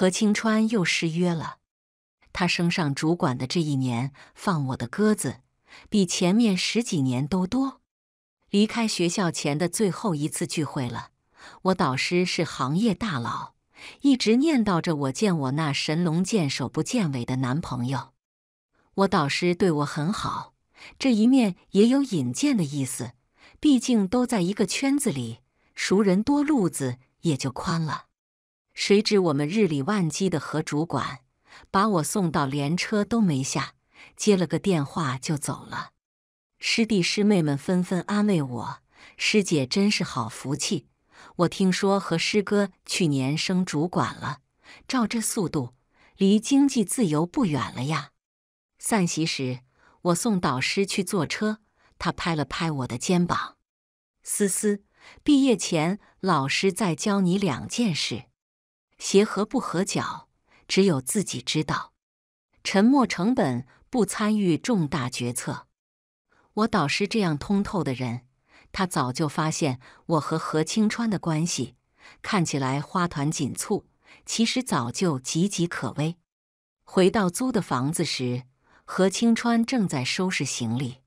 何青川又失约了。他升上主管的这一年，放我的鸽子比前面十几年都多。离开学校前的最后一次聚会了，我导师是行业大佬，一直念叨着我见我那神龙见首不见尾的男朋友。我导师对我很好，这一面也有引荐的意思。毕竟都在一个圈子里，熟人多，路子也就宽了。谁知我们日理万机的何主管把我送到，连车都没下，接了个电话就走了。师弟师妹们纷纷安慰我：“师姐真是好福气。”我听说何师哥去年升主管了，照这速度，离经济自由不远了呀。散席时，我送导师去坐车，他拍了拍我的肩膀：“思思，毕业前老师再教你两件事。”鞋合不合脚，只有自己知道。沉默成本，不参与重大决策。我导师这样通透的人，他早就发现我和何青川的关系看起来花团锦簇，其实早就岌岌可危。回到租的房子时，何青川正在收拾行李，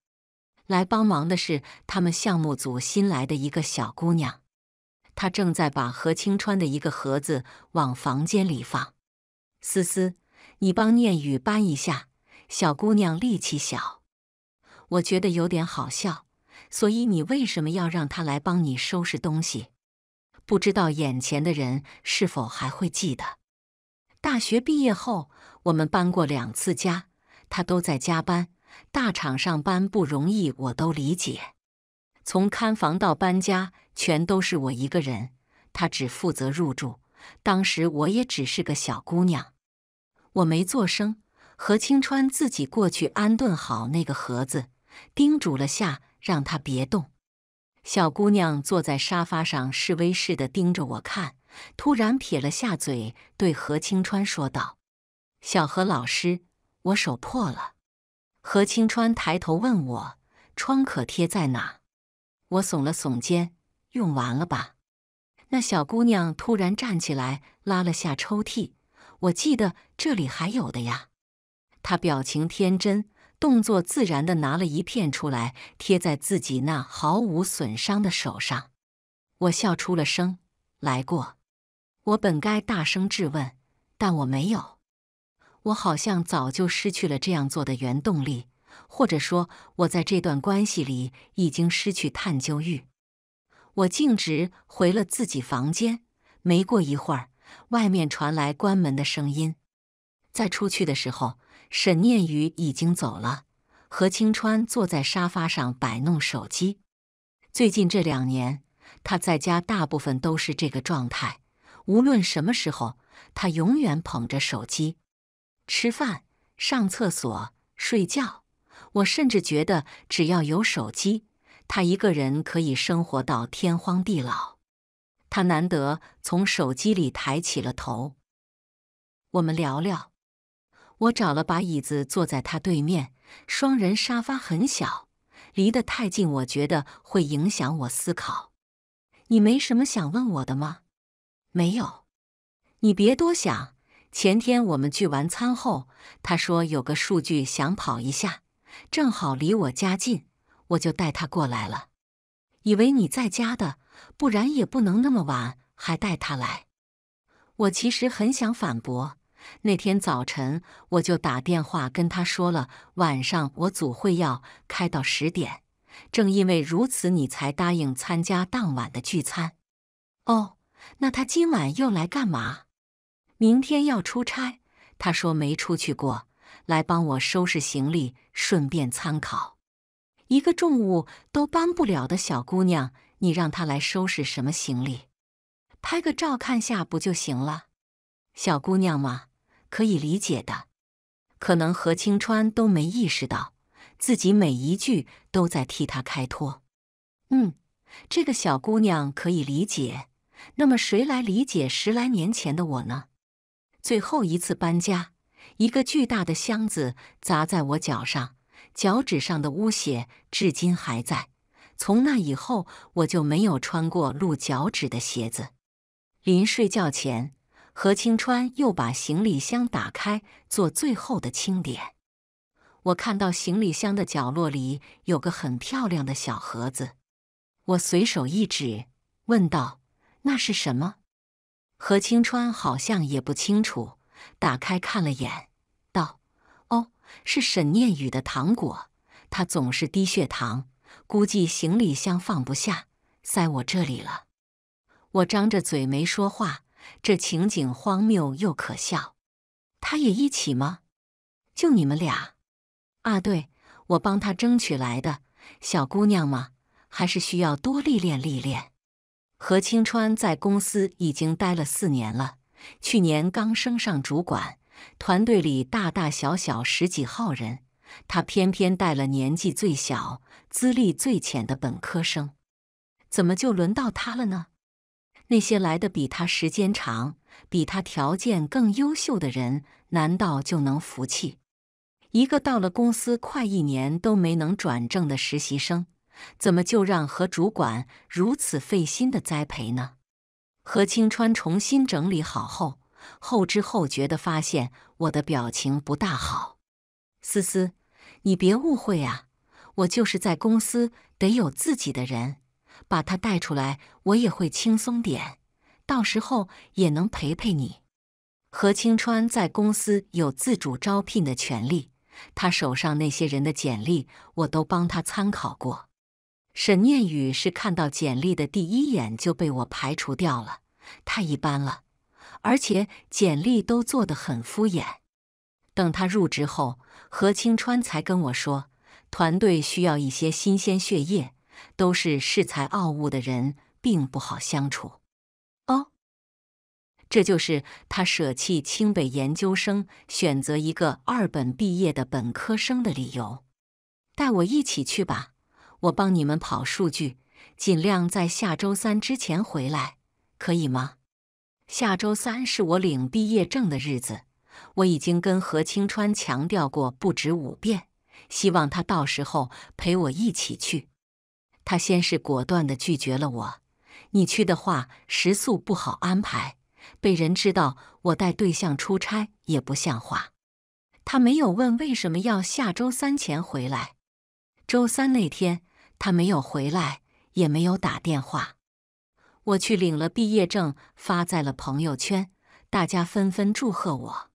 来帮忙的是他们项目组新来的一个小姑娘。他正在把何清川的一个盒子往房间里放。思思，你帮念雨搬一下。小姑娘力气小，我觉得有点好笑。所以你为什么要让她来帮你收拾东西？不知道眼前的人是否还会记得？大学毕业后，我们搬过两次家，她都在加班。大厂上班不容易，我都理解。从看房到搬家，全都是我一个人，他只负责入住。当时我也只是个小姑娘，我没做声。何青川自己过去安顿好那个盒子，叮嘱了下，让他别动。小姑娘坐在沙发上，示威似的盯着我看，突然撇了下嘴，对何青川说道：“小何老师，我手破了。”何青川抬头问我：“创可贴在哪？”我耸了耸肩，用完了吧？那小姑娘突然站起来，拉了下抽屉。我记得这里还有的呀。她表情天真，动作自然的拿了一片出来，贴在自己那毫无损伤的手上。我笑出了声。来过。我本该大声质问，但我没有。我好像早就失去了这样做的原动力。或者说，我在这段关系里已经失去探究欲。我径直回了自己房间。没过一会儿，外面传来关门的声音。再出去的时候，沈念雨已经走了。何清川坐在沙发上摆弄手机。最近这两年，他在家大部分都是这个状态。无论什么时候，他永远捧着手机。吃饭、上厕所、睡觉。我甚至觉得，只要有手机，他一个人可以生活到天荒地老。他难得从手机里抬起了头，我们聊聊。我找了把椅子坐在他对面，双人沙发很小，离得太近，我觉得会影响我思考。你没什么想问我的吗？没有。你别多想。前天我们聚完餐后，他说有个数据想跑一下。正好离我家近，我就带他过来了。以为你在家的，不然也不能那么晚还带他来。我其实很想反驳，那天早晨我就打电话跟他说了，晚上我组会要开到十点。正因为如此，你才答应参加当晚的聚餐。哦，那他今晚又来干嘛？明天要出差，他说没出去过，来帮我收拾行李。顺便参考，一个重物都搬不了的小姑娘，你让她来收拾什么行李？拍个照看下不就行了？小姑娘嘛，可以理解的。可能何清川都没意识到，自己每一句都在替她开脱。嗯，这个小姑娘可以理解。那么谁来理解十来年前的我呢？最后一次搬家。一个巨大的箱子砸在我脚上，脚趾上的污血至今还在。从那以后，我就没有穿过露脚趾的鞋子。临睡觉前，何清川又把行李箱打开做最后的清点。我看到行李箱的角落里有个很漂亮的小盒子，我随手一指，问道：“那是什么？”何清川好像也不清楚，打开看了眼。是沈念雨的糖果，他总是低血糖，估计行李箱放不下，塞我这里了。我张着嘴没说话，这情景荒谬又可笑。他也一起吗？就你们俩？啊，对，我帮他争取来的。小姑娘嘛，还是需要多历练历练。何清川在公司已经待了四年了，去年刚升上主管。团队里大大小小十几号人，他偏偏带了年纪最小、资历最浅的本科生，怎么就轮到他了呢？那些来的比他时间长、比他条件更优秀的人，难道就能服气？一个到了公司快一年都没能转正的实习生，怎么就让何主管如此费心的栽培呢？何清川重新整理好后。后知后觉的发现我的表情不大好，思思，你别误会啊，我就是在公司得有自己的人，把他带出来，我也会轻松点，到时候也能陪陪你。何清川在公司有自主招聘的权利，他手上那些人的简历我都帮他参考过。沈念宇是看到简历的第一眼就被我排除掉了，太一般了。而且简历都做得很敷衍，等他入职后，何清川才跟我说，团队需要一些新鲜血液，都是恃才傲物的人，并不好相处。哦，这就是他舍弃清北研究生，选择一个二本毕业的本科生的理由。带我一起去吧，我帮你们跑数据，尽量在下周三之前回来，可以吗？下周三是我领毕业证的日子，我已经跟何清川强调过不止五遍，希望他到时候陪我一起去。他先是果断的拒绝了我：“你去的话，食宿不好安排，被人知道我带对象出差也不像话。”他没有问为什么要下周三前回来。周三那天他没有回来，也没有打电话。我去领了毕业证，发在了朋友圈，大家纷纷祝贺我。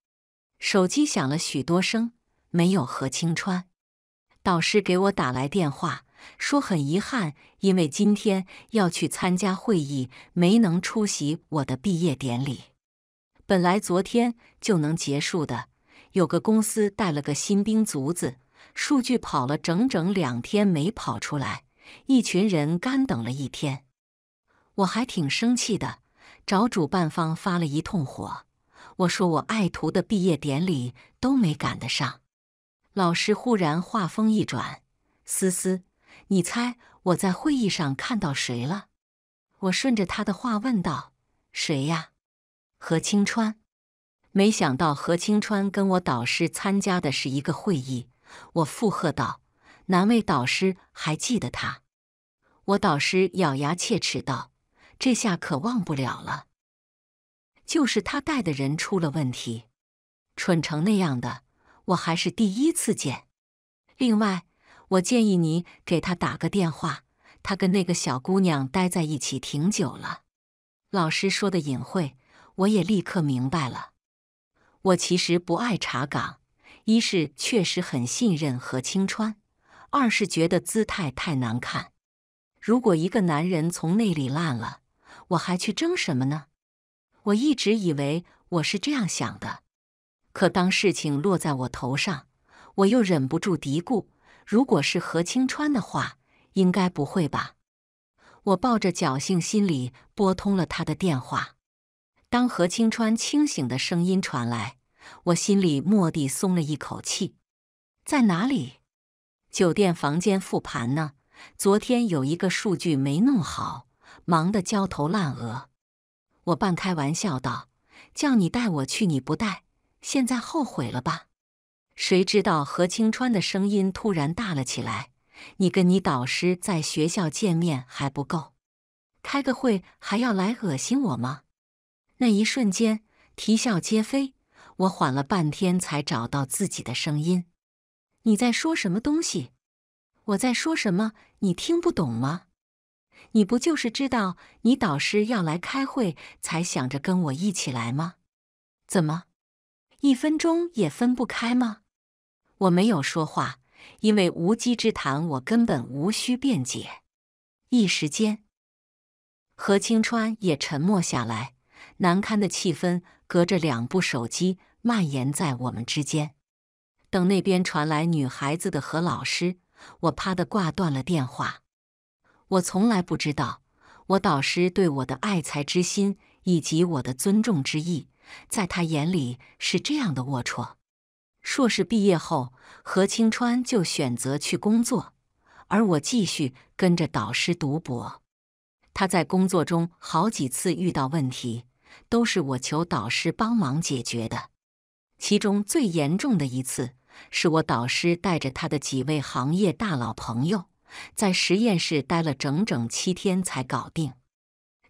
手机响了许多声，没有何青川，导师给我打来电话，说很遗憾，因为今天要去参加会议，没能出席我的毕业典礼。本来昨天就能结束的，有个公司带了个新兵卒子，数据跑了整整两天没跑出来，一群人干等了一天。我还挺生气的，找主办方发了一通火。我说我爱徒的毕业典礼都没赶得上。老师忽然话锋一转：“思思，你猜我在会议上看到谁了？”我顺着他的话问道：“谁呀？”何青川。没想到何青川跟我导师参加的是一个会议。我附和道：“难为导师还记得他。”我导师咬牙切齿道。这下可忘不了了，就是他带的人出了问题，蠢成那样的，我还是第一次见。另外，我建议你给他打个电话，他跟那个小姑娘待在一起挺久了。老师说的隐晦，我也立刻明白了。我其实不爱查岗，一是确实很信任何清川，二是觉得姿态太难看。如果一个男人从内里烂了，我还去争什么呢？我一直以为我是这样想的，可当事情落在我头上，我又忍不住嘀咕：“如果是何清川的话，应该不会吧？”我抱着侥幸心理拨通了他的电话。当何清川清醒的声音传来，我心里蓦地松了一口气：“在哪里？酒店房间复盘呢？昨天有一个数据没弄好。”忙得焦头烂额，我半开玩笑道：“叫你带我去，你不带，现在后悔了吧？”谁知道何清川的声音突然大了起来：“你跟你导师在学校见面还不够，开个会还要来恶心我吗？”那一瞬间，啼笑皆非。我缓了半天才找到自己的声音：“你在说什么东西？我在说什么，你听不懂吗？”你不就是知道你导师要来开会，才想着跟我一起来吗？怎么，一分钟也分不开吗？我没有说话，因为无稽之谈，我根本无需辩解。一时间，何清川也沉默下来，难堪的气氛隔着两部手机蔓延在我们之间。等那边传来女孩子的何老师，我啪的挂断了电话。我从来不知道，我导师对我的爱才之心以及我的尊重之意，在他眼里是这样的龌龊。硕士毕业后，何清川就选择去工作，而我继续跟着导师读博。他在工作中好几次遇到问题，都是我求导师帮忙解决的。其中最严重的一次，是我导师带着他的几位行业大佬朋友。在实验室待了整整七天才搞定，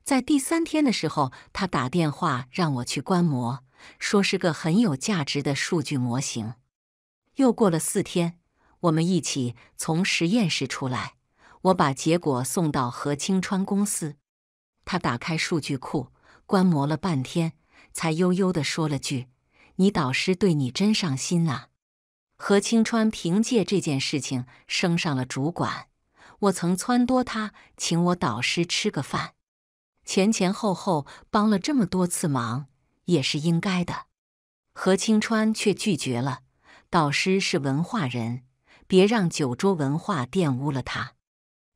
在第三天的时候，他打电话让我去观摩，说是个很有价值的数据模型。又过了四天，我们一起从实验室出来，我把结果送到何清川公司。他打开数据库观摩了半天，才悠悠地说了句：“你导师对你真上心啊。”何清川凭借这件事情升上了主管。我曾撺掇他请我导师吃个饭，前前后后帮了这么多次忙，也是应该的。何清川却拒绝了，导师是文化人，别让酒桌文化玷污了他。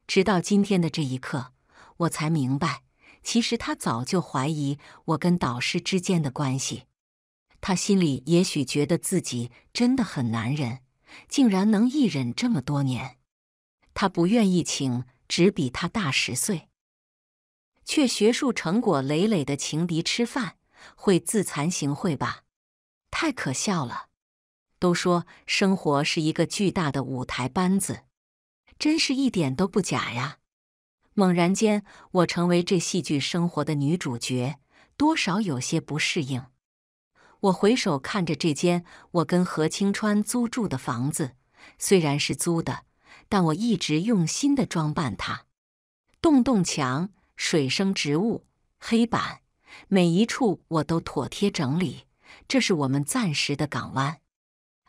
直到今天的这一刻，我才明白，其实他早就怀疑我跟导师之间的关系。他心里也许觉得自己真的很男人，竟然能一忍这么多年。他不愿意请只比他大十岁，却学术成果累累的情敌吃饭，会自惭形秽吧？太可笑了！都说生活是一个巨大的舞台班子，真是一点都不假呀。猛然间，我成为这戏剧生活的女主角，多少有些不适应。我回首看着这间我跟何青川租住的房子，虽然是租的。但我一直用心的装扮它，洞洞墙、水生植物、黑板，每一处我都妥帖整理。这是我们暂时的港湾。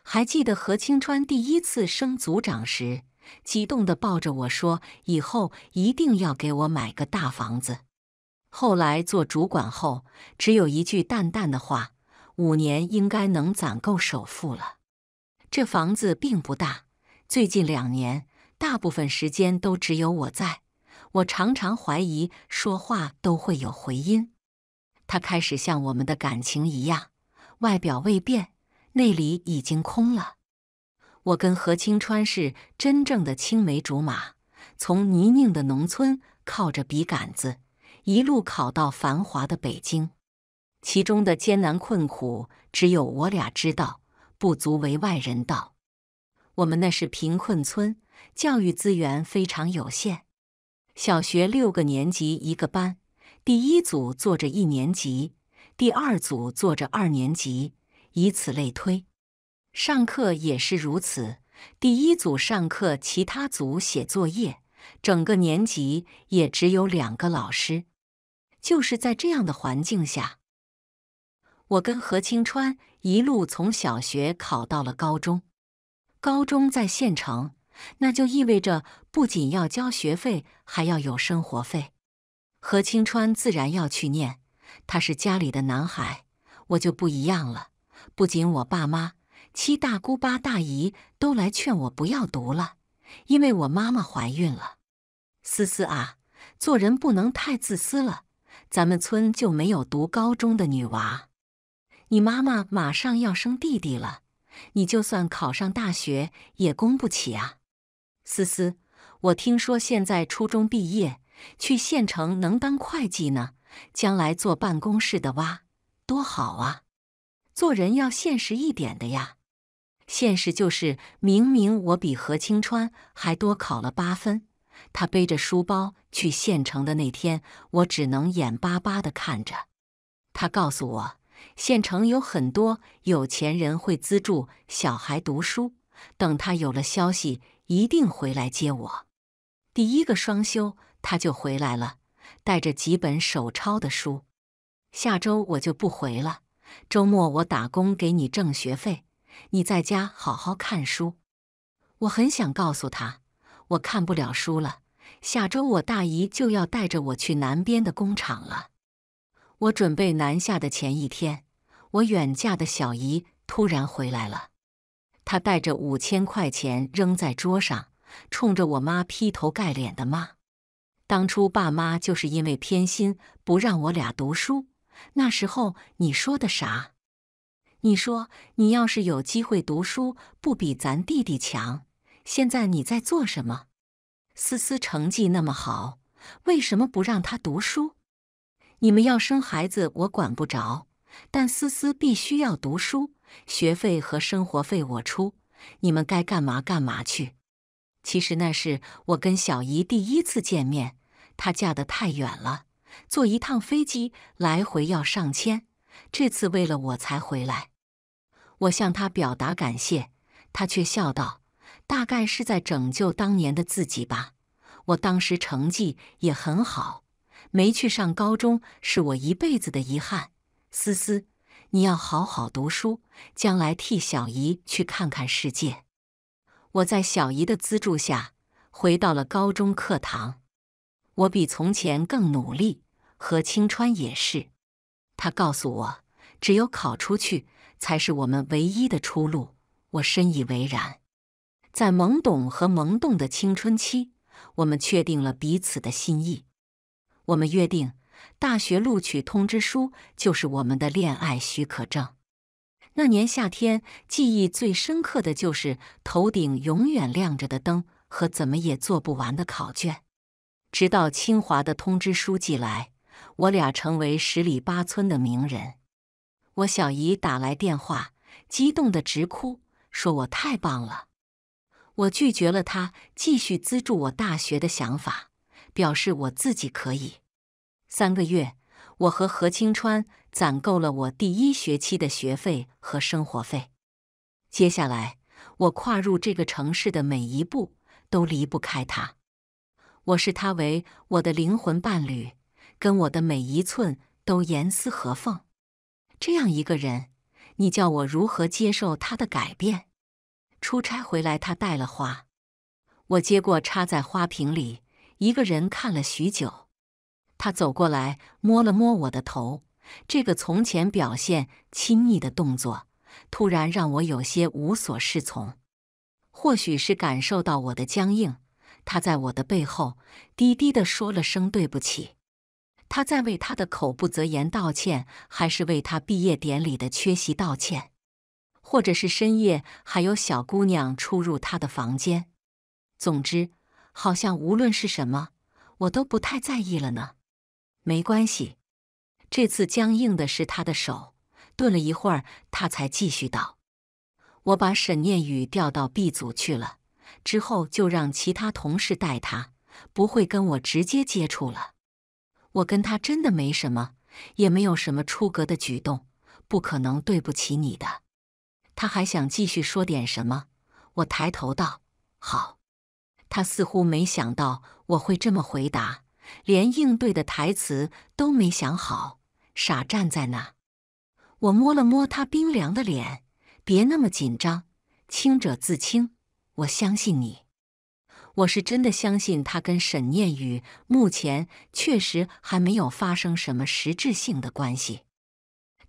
还记得何青川第一次升组长时，激动的抱着我说：“以后一定要给我买个大房子。”后来做主管后，只有一句淡淡的话：“五年应该能攒够首付了。”这房子并不大，最近两年。大部分时间都只有我在，我常常怀疑说话都会有回音。他开始像我们的感情一样，外表未变，内里已经空了。我跟何清川是真正的青梅竹马，从泥泞的农村靠着笔杆子一路考到繁华的北京，其中的艰难困苦只有我俩知道，不足为外人道。我们那是贫困村。教育资源非常有限，小学六个年级一个班，第一组坐着一年级，第二组坐着二年级，以此类推。上课也是如此，第一组上课，其他组写作业。整个年级也只有两个老师。就是在这样的环境下，我跟何清川一路从小学考到了高中，高中在县城。那就意味着不仅要交学费，还要有生活费。何清川自然要去念，他是家里的男孩。我就不一样了，不仅我爸妈、七大姑八大姨都来劝我不要读了，因为我妈妈怀孕了。思思啊，做人不能太自私了。咱们村就没有读高中的女娃。你妈妈马上要生弟弟了，你就算考上大学也供不起啊。思思，我听说现在初中毕业去县城能当会计呢，将来坐办公室的哇，多好啊！做人要现实一点的呀。现实就是，明明我比何清川还多考了八分，他背着书包去县城的那天，我只能眼巴巴的看着。他告诉我，县城有很多有钱人会资助小孩读书，等他有了消息。一定回来接我。第一个双休他就回来了，带着几本手抄的书。下周我就不回了，周末我打工给你挣学费，你在家好好看书。我很想告诉他，我看不了书了。下周我大姨就要带着我去南边的工厂了。我准备南下的前一天，我远嫁的小姨突然回来了。他带着五千块钱扔在桌上，冲着我妈劈头盖脸的骂：“当初爸妈就是因为偏心，不让我俩读书。那时候你说的啥？你说你要是有机会读书，不比咱弟弟强？现在你在做什么？思思成绩那么好，为什么不让她读书？你们要生孩子我管不着，但思思必须要读书。”学费和生活费我出，你们该干嘛干嘛去。其实那是我跟小姨第一次见面，她嫁得太远了，坐一趟飞机来回要上千，这次为了我才回来。我向她表达感谢，她却笑道：“大概是在拯救当年的自己吧。我当时成绩也很好，没去上高中是我一辈子的遗憾。”思思。你要好好读书，将来替小姨去看看世界。我在小姨的资助下回到了高中课堂，我比从前更努力。和青川也是，他告诉我，只有考出去才是我们唯一的出路。我深以为然。在懵懂和萌动的青春期，我们确定了彼此的心意，我们约定。大学录取通知书就是我们的恋爱许可证。那年夏天，记忆最深刻的就是头顶永远亮着的灯和怎么也做不完的考卷。直到清华的通知书寄来，我俩成为十里八村的名人。我小姨打来电话，激动的直哭，说我太棒了。我拒绝了他继续资助我大学的想法，表示我自己可以。三个月，我和何清川攒够了我第一学期的学费和生活费。接下来，我跨入这个城市的每一步都离不开他。我视他为我的灵魂伴侣，跟我的每一寸都严丝合缝。这样一个人，你叫我如何接受他的改变？出差回来，他带了花，我接过，插在花瓶里，一个人看了许久。他走过来，摸了摸我的头。这个从前表现亲密的动作，突然让我有些无所适从。或许是感受到我的僵硬，他在我的背后低低地说了声“对不起”。他在为他的口不择言道歉，还是为他毕业典礼的缺席道歉，或者是深夜还有小姑娘出入他的房间？总之，好像无论是什么，我都不太在意了呢。没关系，这次僵硬的是他的手。顿了一会儿，他才继续道：“我把沈念雨调到 B 组去了，之后就让其他同事带他，不会跟我直接接触了。我跟他真的没什么，也没有什么出格的举动，不可能对不起你的。”他还想继续说点什么，我抬头道：“好。”他似乎没想到我会这么回答。连应对的台词都没想好，傻站在那。我摸了摸他冰凉的脸，别那么紧张，清者自清。我相信你，我是真的相信他跟沈念雨目前确实还没有发生什么实质性的关系。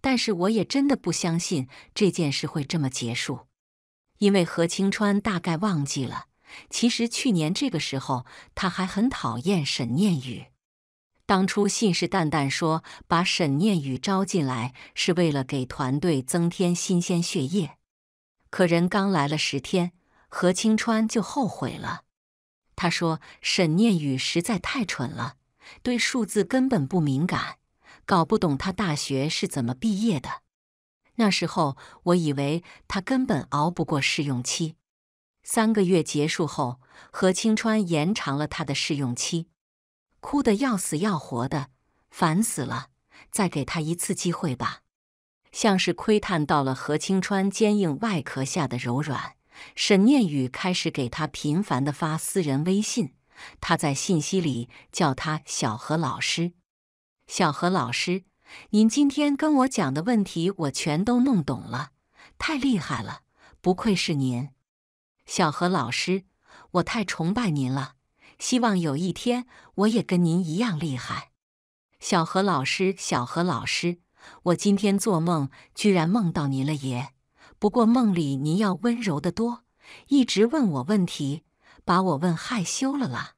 但是我也真的不相信这件事会这么结束，因为何清川大概忘记了。其实去年这个时候，他还很讨厌沈念雨。当初信誓旦旦说把沈念雨招进来是为了给团队增添新鲜血液，可人刚来了十天，何清川就后悔了。他说：“沈念雨实在太蠢了，对数字根本不敏感，搞不懂他大学是怎么毕业的。”那时候我以为他根本熬不过试用期。三个月结束后，何青川延长了他的试用期，哭得要死要活的，烦死了！再给他一次机会吧。像是窥探到了何青川坚硬外壳下的柔软，沈念宇开始给他频繁的发私人微信。他在信息里叫他“小何老师”，“小何老师，您今天跟我讲的问题我全都弄懂了，太厉害了，不愧是您。”小何老师，我太崇拜您了，希望有一天我也跟您一样厉害。小何老师，小何老师，我今天做梦居然梦到您了，爷。不过梦里您要温柔的多，一直问我问题，把我问害羞了啦。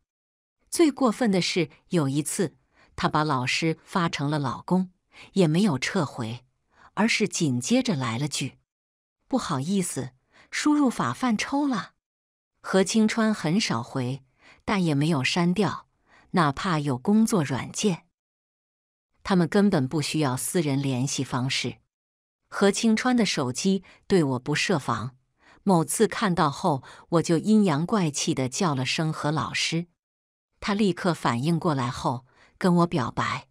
最过分的是，有一次他把老师发成了老公，也没有撤回，而是紧接着来了句：“不好意思。”输入法犯抽了，何清川很少回，但也没有删掉，哪怕有工作软件，他们根本不需要私人联系方式。何清川的手机对我不设防，某次看到后，我就阴阳怪气的叫了声“何老师”，他立刻反应过来后跟我表白，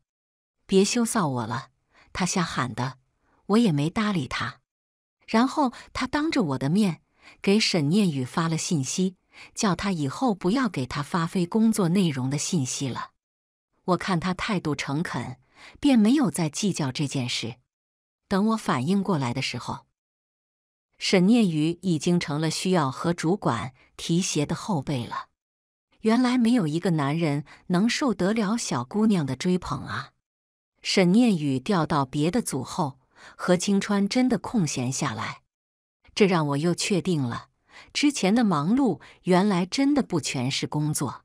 别羞臊我了，他瞎喊的，我也没搭理他。然后他当着我的面给沈念雨发了信息，叫他以后不要给他发非工作内容的信息了。我看他态度诚恳，便没有再计较这件事。等我反应过来的时候，沈念雨已经成了需要和主管提携的后辈了。原来没有一个男人能受得了小姑娘的追捧啊！沈念雨调到别的组后。何清川真的空闲下来，这让我又确定了之前的忙碌原来真的不全是工作。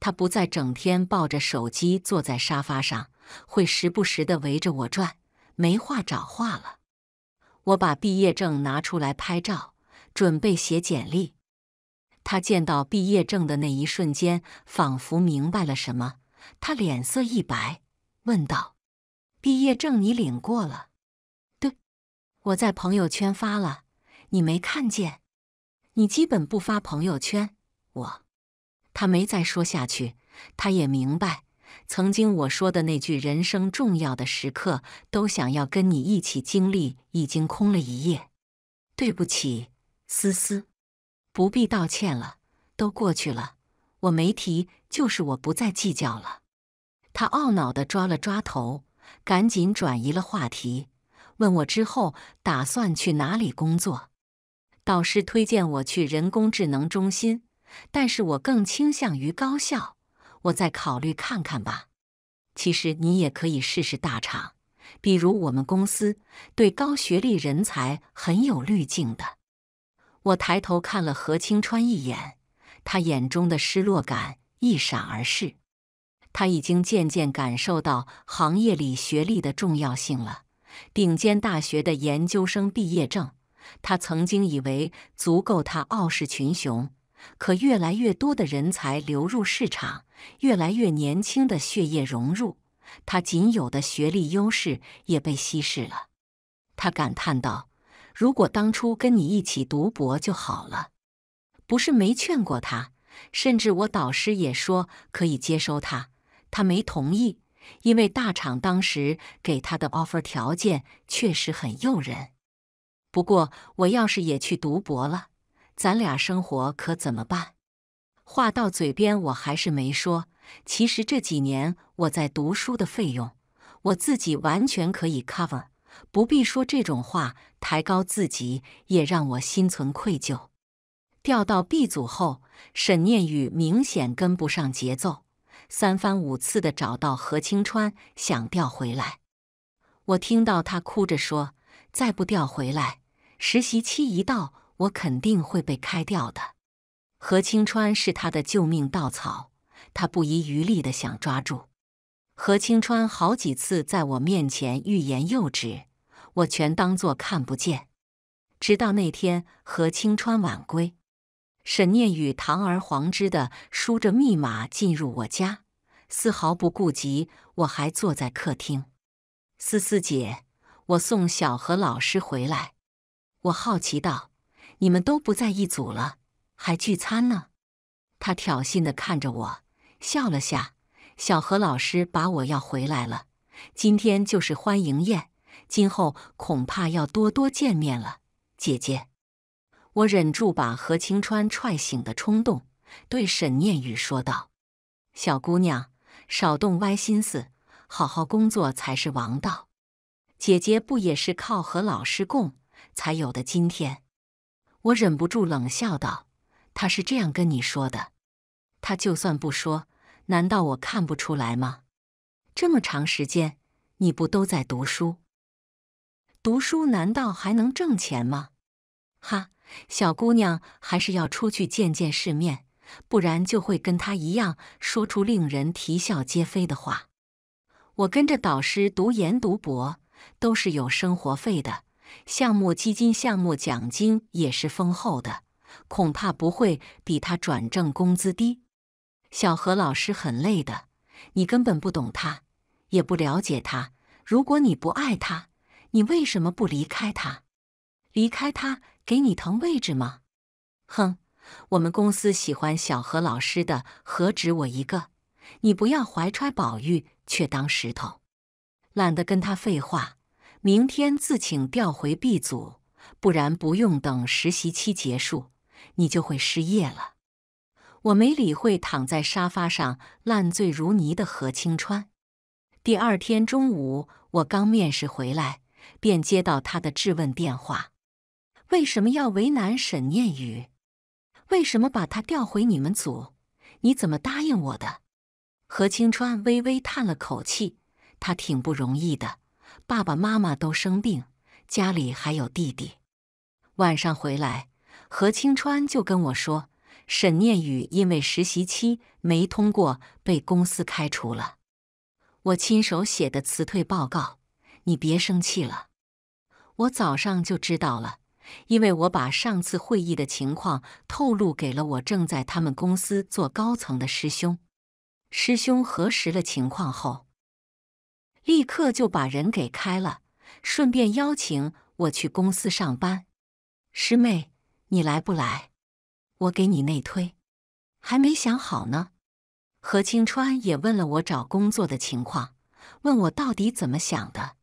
他不再整天抱着手机坐在沙发上，会时不时的围着我转，没话找话了。我把毕业证拿出来拍照，准备写简历。他见到毕业证的那一瞬间，仿佛明白了什么，他脸色一白，问道：“毕业证你领过了？”我在朋友圈发了，你没看见？你基本不发朋友圈。我，他没再说下去。他也明白，曾经我说的那句“人生重要的时刻都想要跟你一起经历”已经空了一夜。对不起，思思，不必道歉了，都过去了。我没提，就是我不再计较了。他懊恼的抓了抓头，赶紧转移了话题。问我之后打算去哪里工作？导师推荐我去人工智能中心，但是我更倾向于高校。我再考虑看看吧。其实你也可以试试大厂，比如我们公司对高学历人才很有滤镜的。我抬头看了何清川一眼，他眼中的失落感一闪而逝。他已经渐渐感受到行业里学历的重要性了。顶尖大学的研究生毕业证，他曾经以为足够他傲视群雄。可越来越多的人才流入市场，越来越年轻的血液融入，他仅有的学历优势也被稀释了。他感叹道：“如果当初跟你一起读博就好了。”不是没劝过他，甚至我导师也说可以接收他，他没同意。因为大厂当时给他的 offer 条件确实很诱人，不过我要是也去读博了，咱俩生活可怎么办？话到嘴边，我还是没说。其实这几年我在读书的费用，我自己完全可以 cover，不必说这种话，抬高自己也让我心存愧疚。调到 B 组后，沈念雨明显跟不上节奏。三番五次的找到何清川，想调回来。我听到他哭着说：“再不调回来，实习期一到，我肯定会被开掉的。”何清川是他的救命稻草，他不遗余力的想抓住。何清川好几次在我面前欲言又止，我全当做看不见。直到那天，何清川晚归。沈念雨堂而皇之的输着密码进入我家，丝毫不顾及我还坐在客厅。思思姐，我送小何老师回来。我好奇道：“你们都不在一组了，还聚餐呢？”他挑衅的看着我，笑了下。小何老师把我要回来了，今天就是欢迎宴，今后恐怕要多多见面了，姐姐。我忍住把何清川踹醒的冲动，对沈念雨说道：“小姑娘，少动歪心思，好好工作才是王道。姐姐不也是靠和老师供才有的今天？”我忍不住冷笑道：“他是这样跟你说的？他就算不说，难道我看不出来吗？这么长时间，你不都在读书？读书难道还能挣钱吗？哈！”小姑娘还是要出去见见世面，不然就会跟她一样说出令人啼笑皆非的话。我跟着导师读研读博都是有生活费的，项目基金、项目奖金也是丰厚的，恐怕不会比他转正工资低。小何老师很累的，你根本不懂他，也不了解他。如果你不爱他，你为什么不离开他？离开他。给你腾位置吗？哼，我们公司喜欢小何老师的何止我一个。你不要怀揣宝玉却当石头。懒得跟他废话，明天自请调回 B 组，不然不用等实习期结束，你就会失业了。我没理会躺在沙发上烂醉如泥的何清川。第二天中午，我刚面试回来，便接到他的质问电话。为什么要为难沈念雨？为什么把他调回你们组？你怎么答应我的？何清川微微叹了口气，他挺不容易的，爸爸妈妈都生病，家里还有弟弟。晚上回来，何清川就跟我说，沈念雨因为实习期没通过，被公司开除了。我亲手写的辞退报告，你别生气了。我早上就知道了。因为我把上次会议的情况透露给了我正在他们公司做高层的师兄，师兄核实了情况后，立刻就把人给开了，顺便邀请我去公司上班。师妹，你来不来？我给你内推，还没想好呢。何清川也问了我找工作的情况，问我到底怎么想的，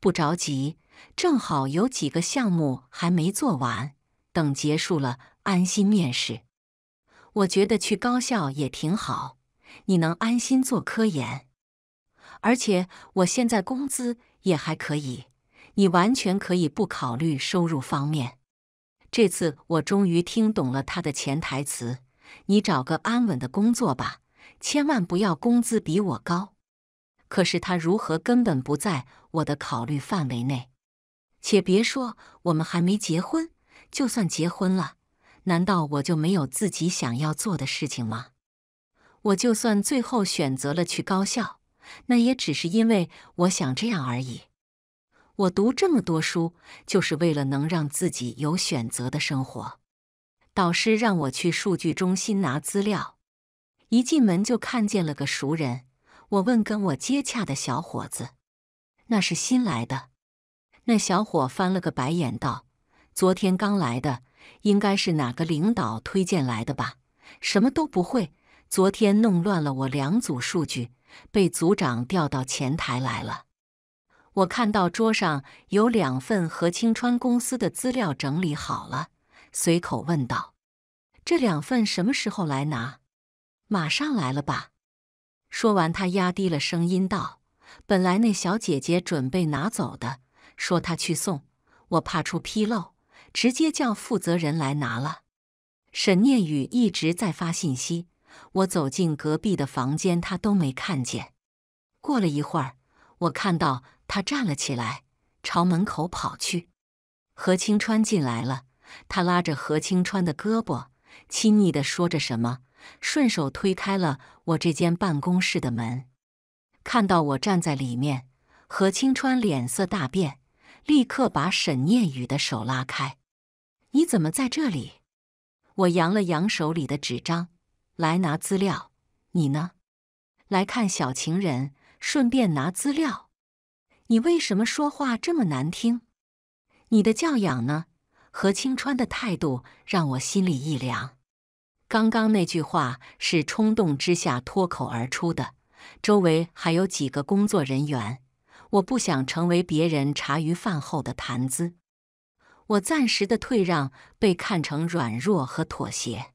不着急。正好有几个项目还没做完，等结束了安心面试。我觉得去高校也挺好，你能安心做科研，而且我现在工资也还可以，你完全可以不考虑收入方面。这次我终于听懂了他的潜台词：你找个安稳的工作吧，千万不要工资比我高。可是他如何根本不在我的考虑范围内。且别说我们还没结婚，就算结婚了，难道我就没有自己想要做的事情吗？我就算最后选择了去高校，那也只是因为我想这样而已。我读这么多书，就是为了能让自己有选择的生活。导师让我去数据中心拿资料，一进门就看见了个熟人，我问跟我接洽的小伙子：“那是新来的。”那小伙翻了个白眼道：“昨天刚来的，应该是哪个领导推荐来的吧？什么都不会，昨天弄乱了我两组数据，被组长调到前台来了。”我看到桌上有两份和清川公司的资料整理好了，随口问道：“这两份什么时候来拿？马上来了吧？”说完，他压低了声音道：“本来那小姐姐准备拿走的。”说他去送，我怕出纰漏，直接叫负责人来拿了。沈念宇一直在发信息，我走进隔壁的房间，他都没看见。过了一会儿，我看到他站了起来，朝门口跑去。何青川进来了，他拉着何青川的胳膊，亲昵的说着什么，顺手推开了我这间办公室的门。看到我站在里面，何青川脸色大变。立刻把沈念雨的手拉开！你怎么在这里？我扬了扬手里的纸张，来拿资料。你呢？来看小情人，顺便拿资料。你为什么说话这么难听？你的教养呢？何清川的态度让我心里一凉。刚刚那句话是冲动之下脱口而出的。周围还有几个工作人员。我不想成为别人茶余饭后的谈资。我暂时的退让被看成软弱和妥协。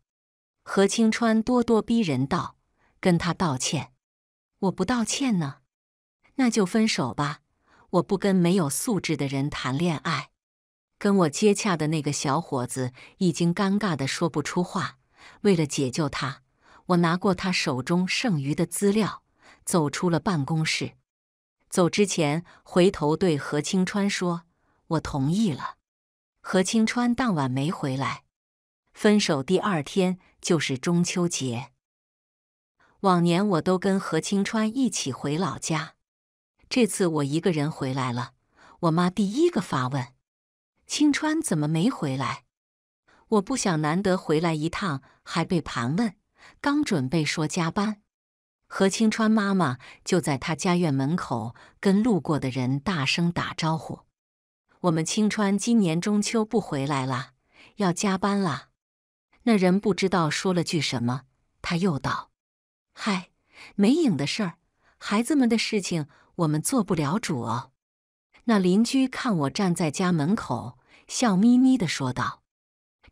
何清川咄咄逼人道：“跟他道歉。”“我不道歉呢，那就分手吧。”“我不跟没有素质的人谈恋爱。”跟我接洽的那个小伙子已经尴尬的说不出话。为了解救他，我拿过他手中剩余的资料，走出了办公室。走之前回头对何青川说：“我同意了。”何青川当晚没回来。分手第二天就是中秋节。往年我都跟何青川一起回老家，这次我一个人回来了。我妈第一个发问：“青川怎么没回来？”我不想难得回来一趟还被盘问，刚准备说加班。何青川妈妈就在他家院门口跟路过的人大声打招呼：“我们青川今年中秋不回来了，要加班啦。”那人不知道说了句什么，他又道：“嗨，没影的事儿，孩子们的事情，我们做不了主哦。”那邻居看我站在家门口，笑眯眯地说道：“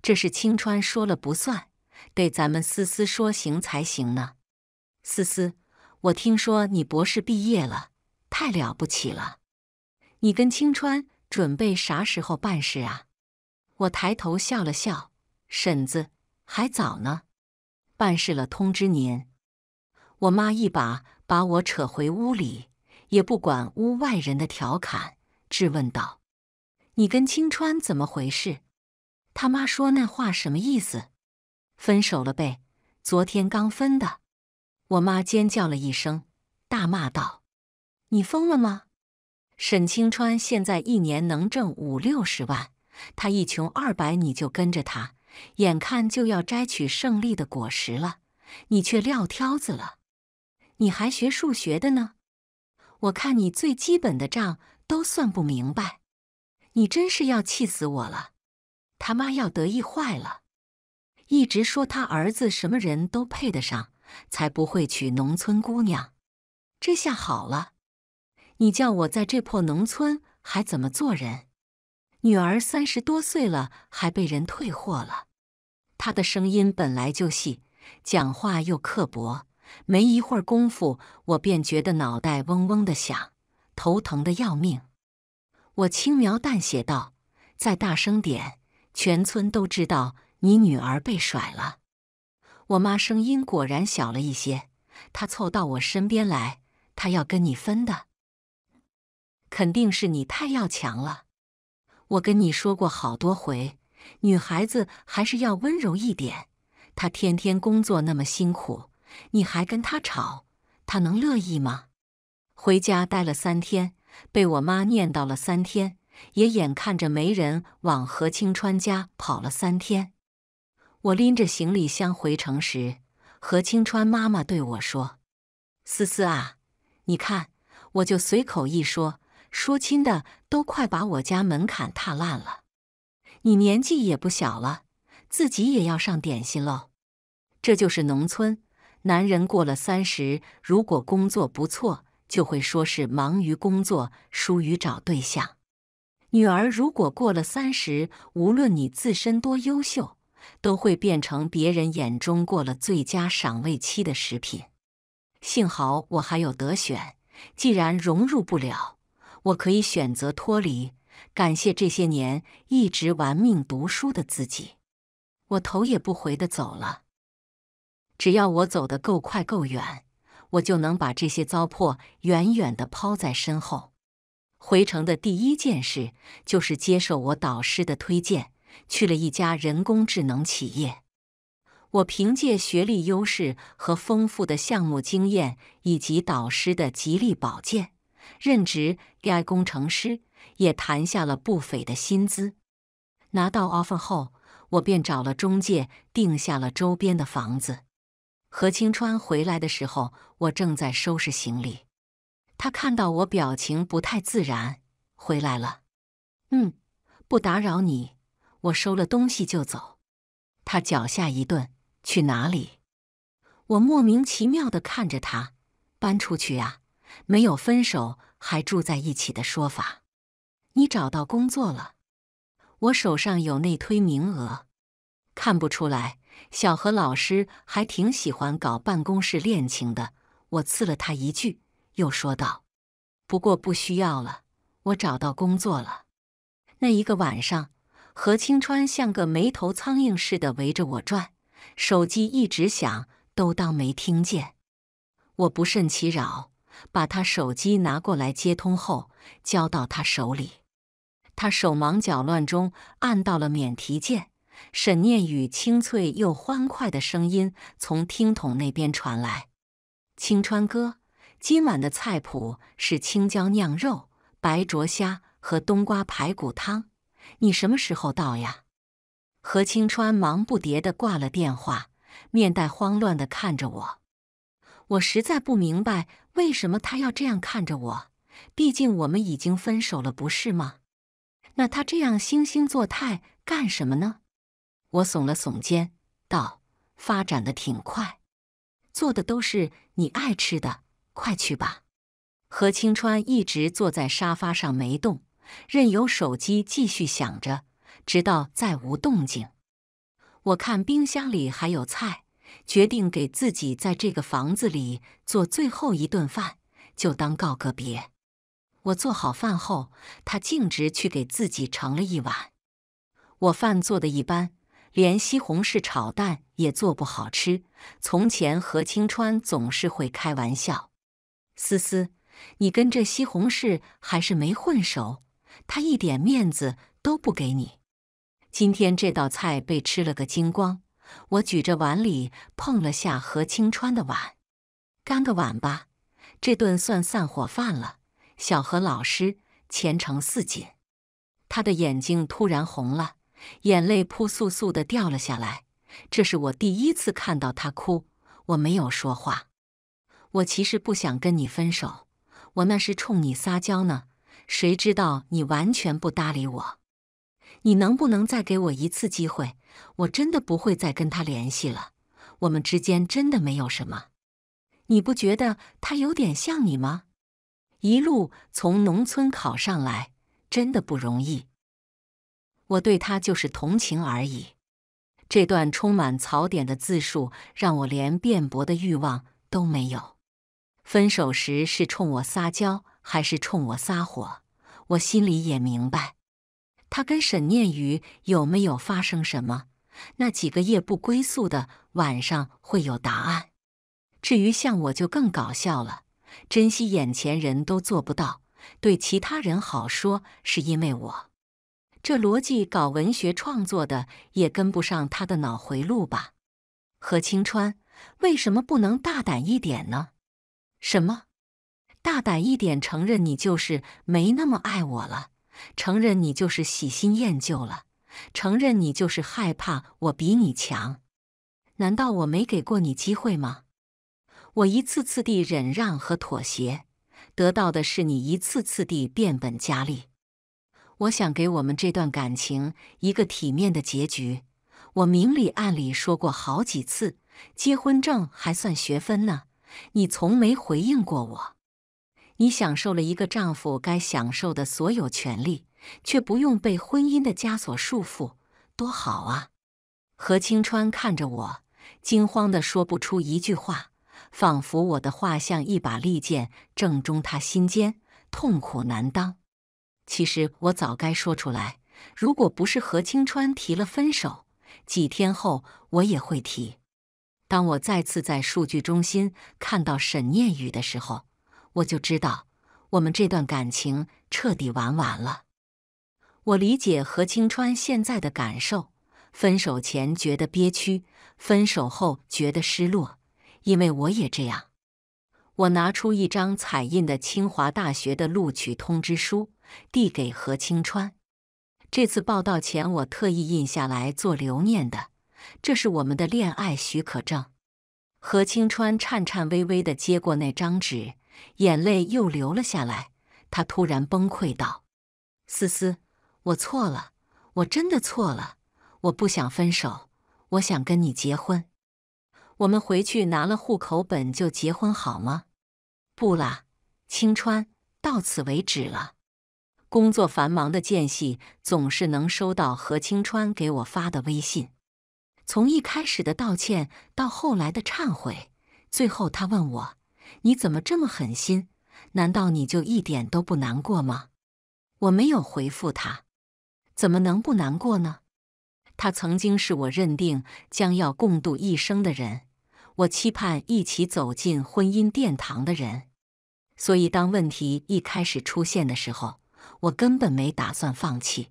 这是青川说了不算，得咱们思思说行才行呢。”思思，我听说你博士毕业了，太了不起了！你跟青川准备啥时候办事啊？我抬头笑了笑，婶子，还早呢，办事了通知您。我妈一把把我扯回屋里，也不管屋外人的调侃，质问道：“你跟青川怎么回事？他妈说那话什么意思？分手了呗，昨天刚分的。”我妈尖叫了一声，大骂道：“你疯了吗？沈清川现在一年能挣五六十万，他一穷二白你就跟着他，眼看就要摘取胜利的果实了，你却撂挑子了！你还学数学的呢？我看你最基本的账都算不明白，你真是要气死我了！他妈要得意坏了，一直说他儿子什么人都配得上。”才不会娶农村姑娘，这下好了，你叫我在这破农村还怎么做人？女儿三十多岁了，还被人退货了。她的声音本来就细，讲话又刻薄，没一会儿功夫，我便觉得脑袋嗡嗡的响，头疼的要命。我轻描淡写道：“再大声点，全村都知道你女儿被甩了。”我妈声音果然小了一些，她凑到我身边来，她要跟你分的，肯定是你太要强了。我跟你说过好多回，女孩子还是要温柔一点。她天天工作那么辛苦，你还跟她吵，她能乐意吗？回家待了三天，被我妈念叨了三天，也眼看着没人往何清川家跑了三天。我拎着行李箱回城时，何清川妈妈对我说：“思思啊，你看，我就随口一说，说亲的都快把我家门槛踏烂了。你年纪也不小了，自己也要上点心喽。这就是农村，男人过了三十，如果工作不错，就会说是忙于工作，疏于找对象。女儿如果过了三十，无论你自身多优秀。”都会变成别人眼中过了最佳赏味期的食品。幸好我还有得选，既然融入不了，我可以选择脱离。感谢这些年一直玩命读书的自己，我头也不回地走了。只要我走得够快够远，我就能把这些糟粕远远地抛在身后。回城的第一件事就是接受我导师的推荐。去了一家人工智能企业，我凭借学历优势和丰富的项目经验，以及导师的极力保荐，任职 AI 工程师，也谈下了不菲的薪资。拿到 offer 后，我便找了中介，定下了周边的房子。何清川回来的时候，我正在收拾行李。他看到我表情不太自然，回来了。嗯，不打扰你。我收了东西就走，他脚下一顿，去哪里？我莫名其妙的看着他，搬出去啊？没有分手还住在一起的说法。你找到工作了？我手上有内推名额。看不出来，小何老师还挺喜欢搞办公室恋情的。我刺了他一句，又说道：“不过不需要了，我找到工作了。”那一个晚上。何清川像个没头苍蝇似的围着我转，手机一直响，都当没听见。我不甚其扰，把他手机拿过来接通后，交到他手里。他手忙脚乱中按到了免提键，沈念雨清脆又欢快的声音从听筒那边传来：“青川哥，今晚的菜谱是青椒酿肉、白灼虾和冬瓜排骨汤。”你什么时候到呀？何清川忙不迭地挂了电话，面带慌乱地看着我。我实在不明白为什么他要这样看着我，毕竟我们已经分手了，不是吗？那他这样惺惺作态干什么呢？我耸了耸肩，道：“发展的挺快，做的都是你爱吃的，快去吧。”何清川一直坐在沙发上没动。任由手机继续响着，直到再无动静。我看冰箱里还有菜，决定给自己在这个房子里做最后一顿饭，就当告个别。我做好饭后，他径直去给自己盛了一碗。我饭做的一般，连西红柿炒蛋也做不好吃。从前何清川总是会开玩笑：“思思，你跟这西红柿还是没混熟。”他一点面子都不给你。今天这道菜被吃了个精光。我举着碗里碰了下何清川的碗，干个碗吧，这顿算散伙饭了。小何老师前程似锦。他的眼睛突然红了，眼泪扑簌簌的掉了下来。这是我第一次看到他哭。我没有说话。我其实不想跟你分手，我那是冲你撒娇呢。谁知道你完全不搭理我，你能不能再给我一次机会？我真的不会再跟他联系了，我们之间真的没有什么。你不觉得他有点像你吗？一路从农村考上来，真的不容易。我对他就是同情而已。这段充满槽点的自述，让我连辩驳的欲望都没有。分手时是冲我撒娇，还是冲我撒谎？我心里也明白，他跟沈念宇有没有发生什么？那几个夜不归宿的晚上会有答案。至于像我，就更搞笑了。珍惜眼前人都做不到，对其他人好说是因为我。这逻辑搞文学创作的也跟不上他的脑回路吧？何清川，为什么不能大胆一点呢？什么？大胆一点，承认你就是没那么爱我了，承认你就是喜新厌旧了，承认你就是害怕我比你强。难道我没给过你机会吗？我一次次地忍让和妥协，得到的是你一次次地变本加厉。我想给我们这段感情一个体面的结局。我明里暗里说过好几次，结婚证还算学分呢，你从没回应过我。你享受了一个丈夫该享受的所有权利，却不用被婚姻的枷锁束缚，多好啊！何清川看着我，惊慌的说不出一句话，仿佛我的话像一把利剑，正中他心间，痛苦难当。其实我早该说出来，如果不是何清川提了分手，几天后我也会提。当我再次在数据中心看到沈念雨的时候。我就知道，我们这段感情彻底玩完了。我理解何青川现在的感受：分手前觉得憋屈，分手后觉得失落。因为我也这样。我拿出一张彩印的清华大学的录取通知书，递给何青川。这次报道前，我特意印下来做留念的。这是我们的恋爱许可证。何青川颤颤巍巍的接过那张纸。眼泪又流了下来，他突然崩溃道：“思思，我错了，我真的错了，我不想分手，我想跟你结婚，我们回去拿了户口本就结婚好吗？”“不啦，青川，到此为止了。”工作繁忙的间隙，总是能收到何青川给我发的微信。从一开始的道歉，到后来的忏悔，最后他问我。你怎么这么狠心？难道你就一点都不难过吗？我没有回复他，怎么能不难过呢？他曾经是我认定将要共度一生的人，我期盼一起走进婚姻殿堂的人。所以，当问题一开始出现的时候，我根本没打算放弃。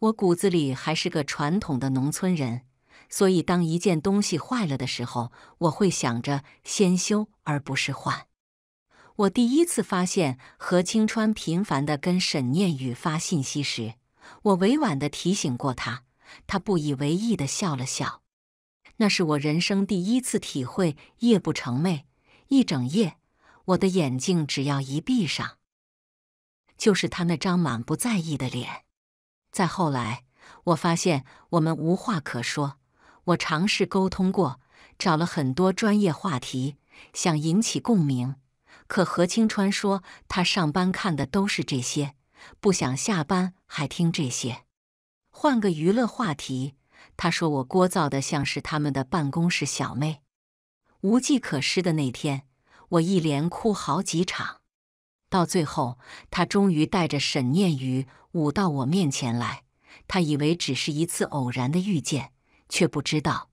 我骨子里还是个传统的农村人。所以，当一件东西坏了的时候，我会想着先修而不是换。我第一次发现何清川频繁地跟沈念雨发信息时，我委婉地提醒过他，他不以为意地笑了笑。那是我人生第一次体会夜不成寐，一整夜，我的眼睛只要一闭上，就是他那张满不在意的脸。再后来，我发现我们无话可说。我尝试沟通过，找了很多专业话题，想引起共鸣。可何清川说，他上班看的都是这些，不想下班还听这些。换个娱乐话题，他说我聒噪的像是他们的办公室小妹。无计可施的那天，我一连哭好几场。到最后，他终于带着沈念宇舞到我面前来，他以为只是一次偶然的遇见。却不知道，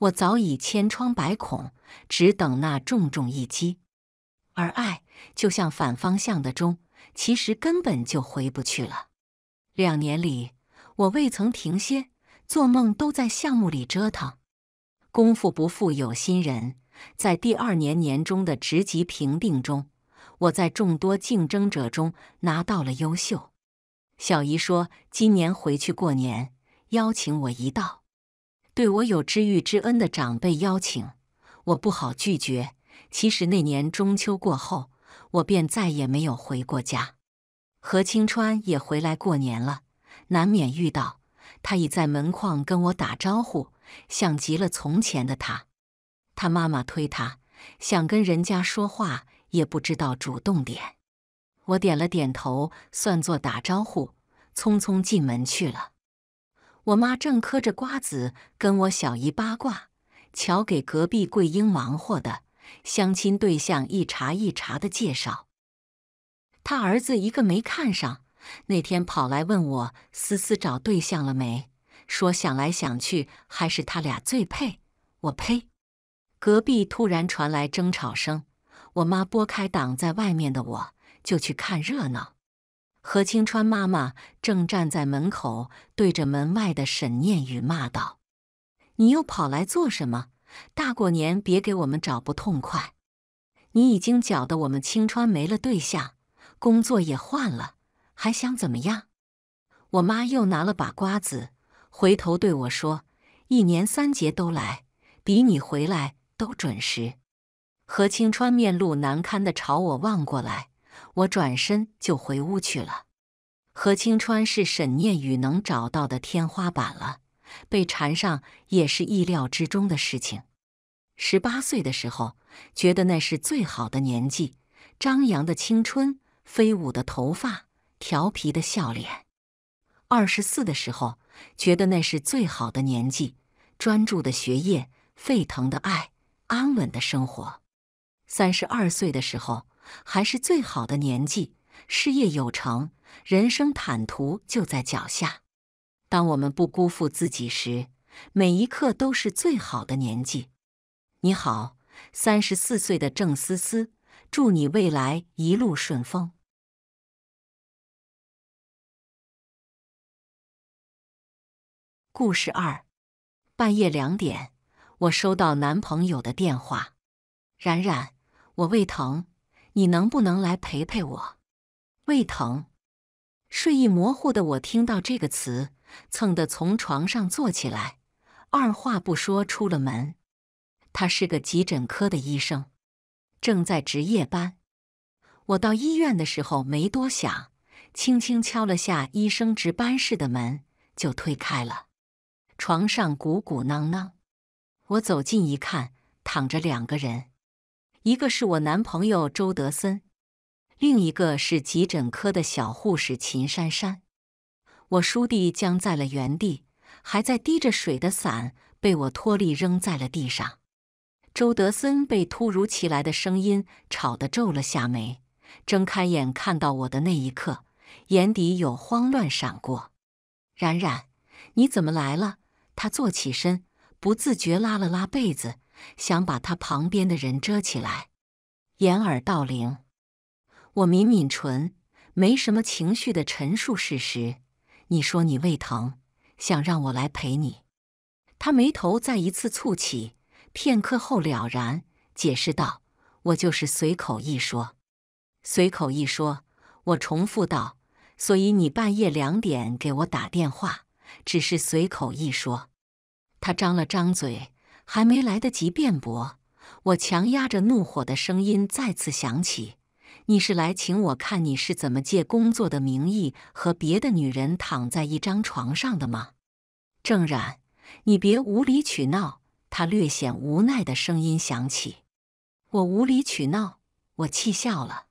我早已千疮百孔，只等那重重一击。而爱就像反方向的钟，其实根本就回不去了。两年里，我未曾停歇，做梦都在项目里折腾。功夫不负有心人，在第二年年终的职级评定中，我在众多竞争者中拿到了优秀。小姨说，今年回去过年，邀请我一道。对我有知遇之恩的长辈邀请，我不好拒绝。其实那年中秋过后，我便再也没有回过家。何清川也回来过年了，难免遇到。他已在门框跟我打招呼，像极了从前的他。他妈妈推他，想跟人家说话，也不知道主动点。我点了点头，算作打招呼，匆匆进门去了。我妈正嗑着瓜子跟我小姨八卦，瞧给隔壁桂英忙活的相亲对象一茬一茬的介绍，他儿子一个没看上。那天跑来问我思思找对象了没，说想来想去还是他俩最配。我呸！隔壁突然传来争吵声，我妈拨开挡在外面的我，就去看热闹。何青川妈妈正站在门口，对着门外的沈念雨骂道：“你又跑来做什么？大过年别给我们找不痛快！你已经搅得我们青川没了对象，工作也换了，还想怎么样？”我妈又拿了把瓜子，回头对我说：“一年三节都来，比你回来都准时。”何青川面露难堪的朝我望过来。我转身就回屋去了。何清川是沈念宇能找到的天花板了，被缠上也是意料之中的事情。十八岁的时候，觉得那是最好的年纪，张扬的青春，飞舞的头发，调皮的笑脸。二十四的时候，觉得那是最好的年纪，专注的学业，沸腾的爱，安稳的生活。三十二岁的时候。还是最好的年纪，事业有成，人生坦途就在脚下。当我们不辜负自己时，每一刻都是最好的年纪。你好，三十四岁的郑思思，祝你未来一路顺风。故事二，半夜两点，我收到男朋友的电话：“冉冉，我胃疼。”你能不能来陪陪我？胃疼、睡意模糊的我听到这个词，蹭的从床上坐起来，二话不说出了门。他是个急诊科的医生，正在值夜班。我到医院的时候没多想，轻轻敲了下医生值班室的门，就推开了。床上鼓鼓囊囊，我走近一看，躺着两个人。一个是我男朋友周德森，另一个是急诊科的小护士秦珊珊。我叔弟僵在了原地，还在滴着水的伞被我脱力扔在了地上。周德森被突如其来的声音吵得皱了下眉，睁开眼看到我的那一刻，眼底有慌乱闪过。冉冉，你怎么来了？他坐起身，不自觉拉了拉被子。想把他旁边的人遮起来，掩耳盗铃。我抿抿唇，没什么情绪的陈述事实。你说你胃疼，想让我来陪你。他眉头再一次蹙起，片刻后了然，解释道：“我就是随口一说，随口一说。”我重复道：“所以你半夜两点给我打电话，只是随口一说。”他张了张嘴。还没来得及辩驳，我强压着怒火的声音再次响起：“你是来请我看你是怎么借工作的名义和别的女人躺在一张床上的吗？”郑冉，你别无理取闹。”他略显无奈的声音响起。“我无理取闹？”我气笑了，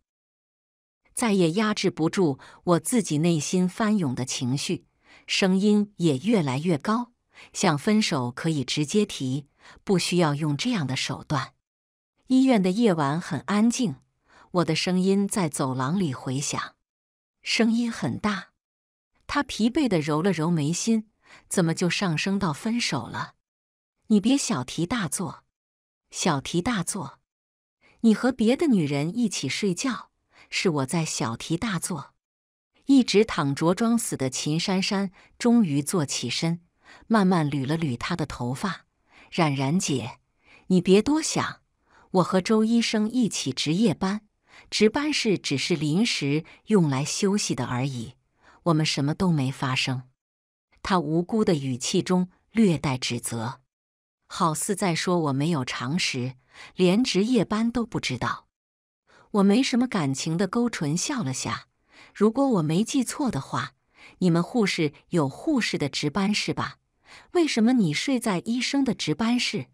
再也压制不住我自己内心翻涌的情绪，声音也越来越高：“想分手可以直接提。”不需要用这样的手段。医院的夜晚很安静，我的声音在走廊里回响，声音很大。他疲惫的揉了揉眉心，怎么就上升到分手了？你别小题大做，小题大做！你和别的女人一起睡觉，是我在小题大做。一直躺着装死的秦珊珊终于坐起身，慢慢捋了捋她的头发。冉冉姐，你别多想，我和周医生一起值夜班，值班室只是临时用来休息的而已，我们什么都没发生。他无辜的语气中略带指责，好似在说我没有常识，连值夜班都不知道。我没什么感情的勾唇笑了下，如果我没记错的话，你们护士有护士的值班室吧？为什么你睡在医生的值班室？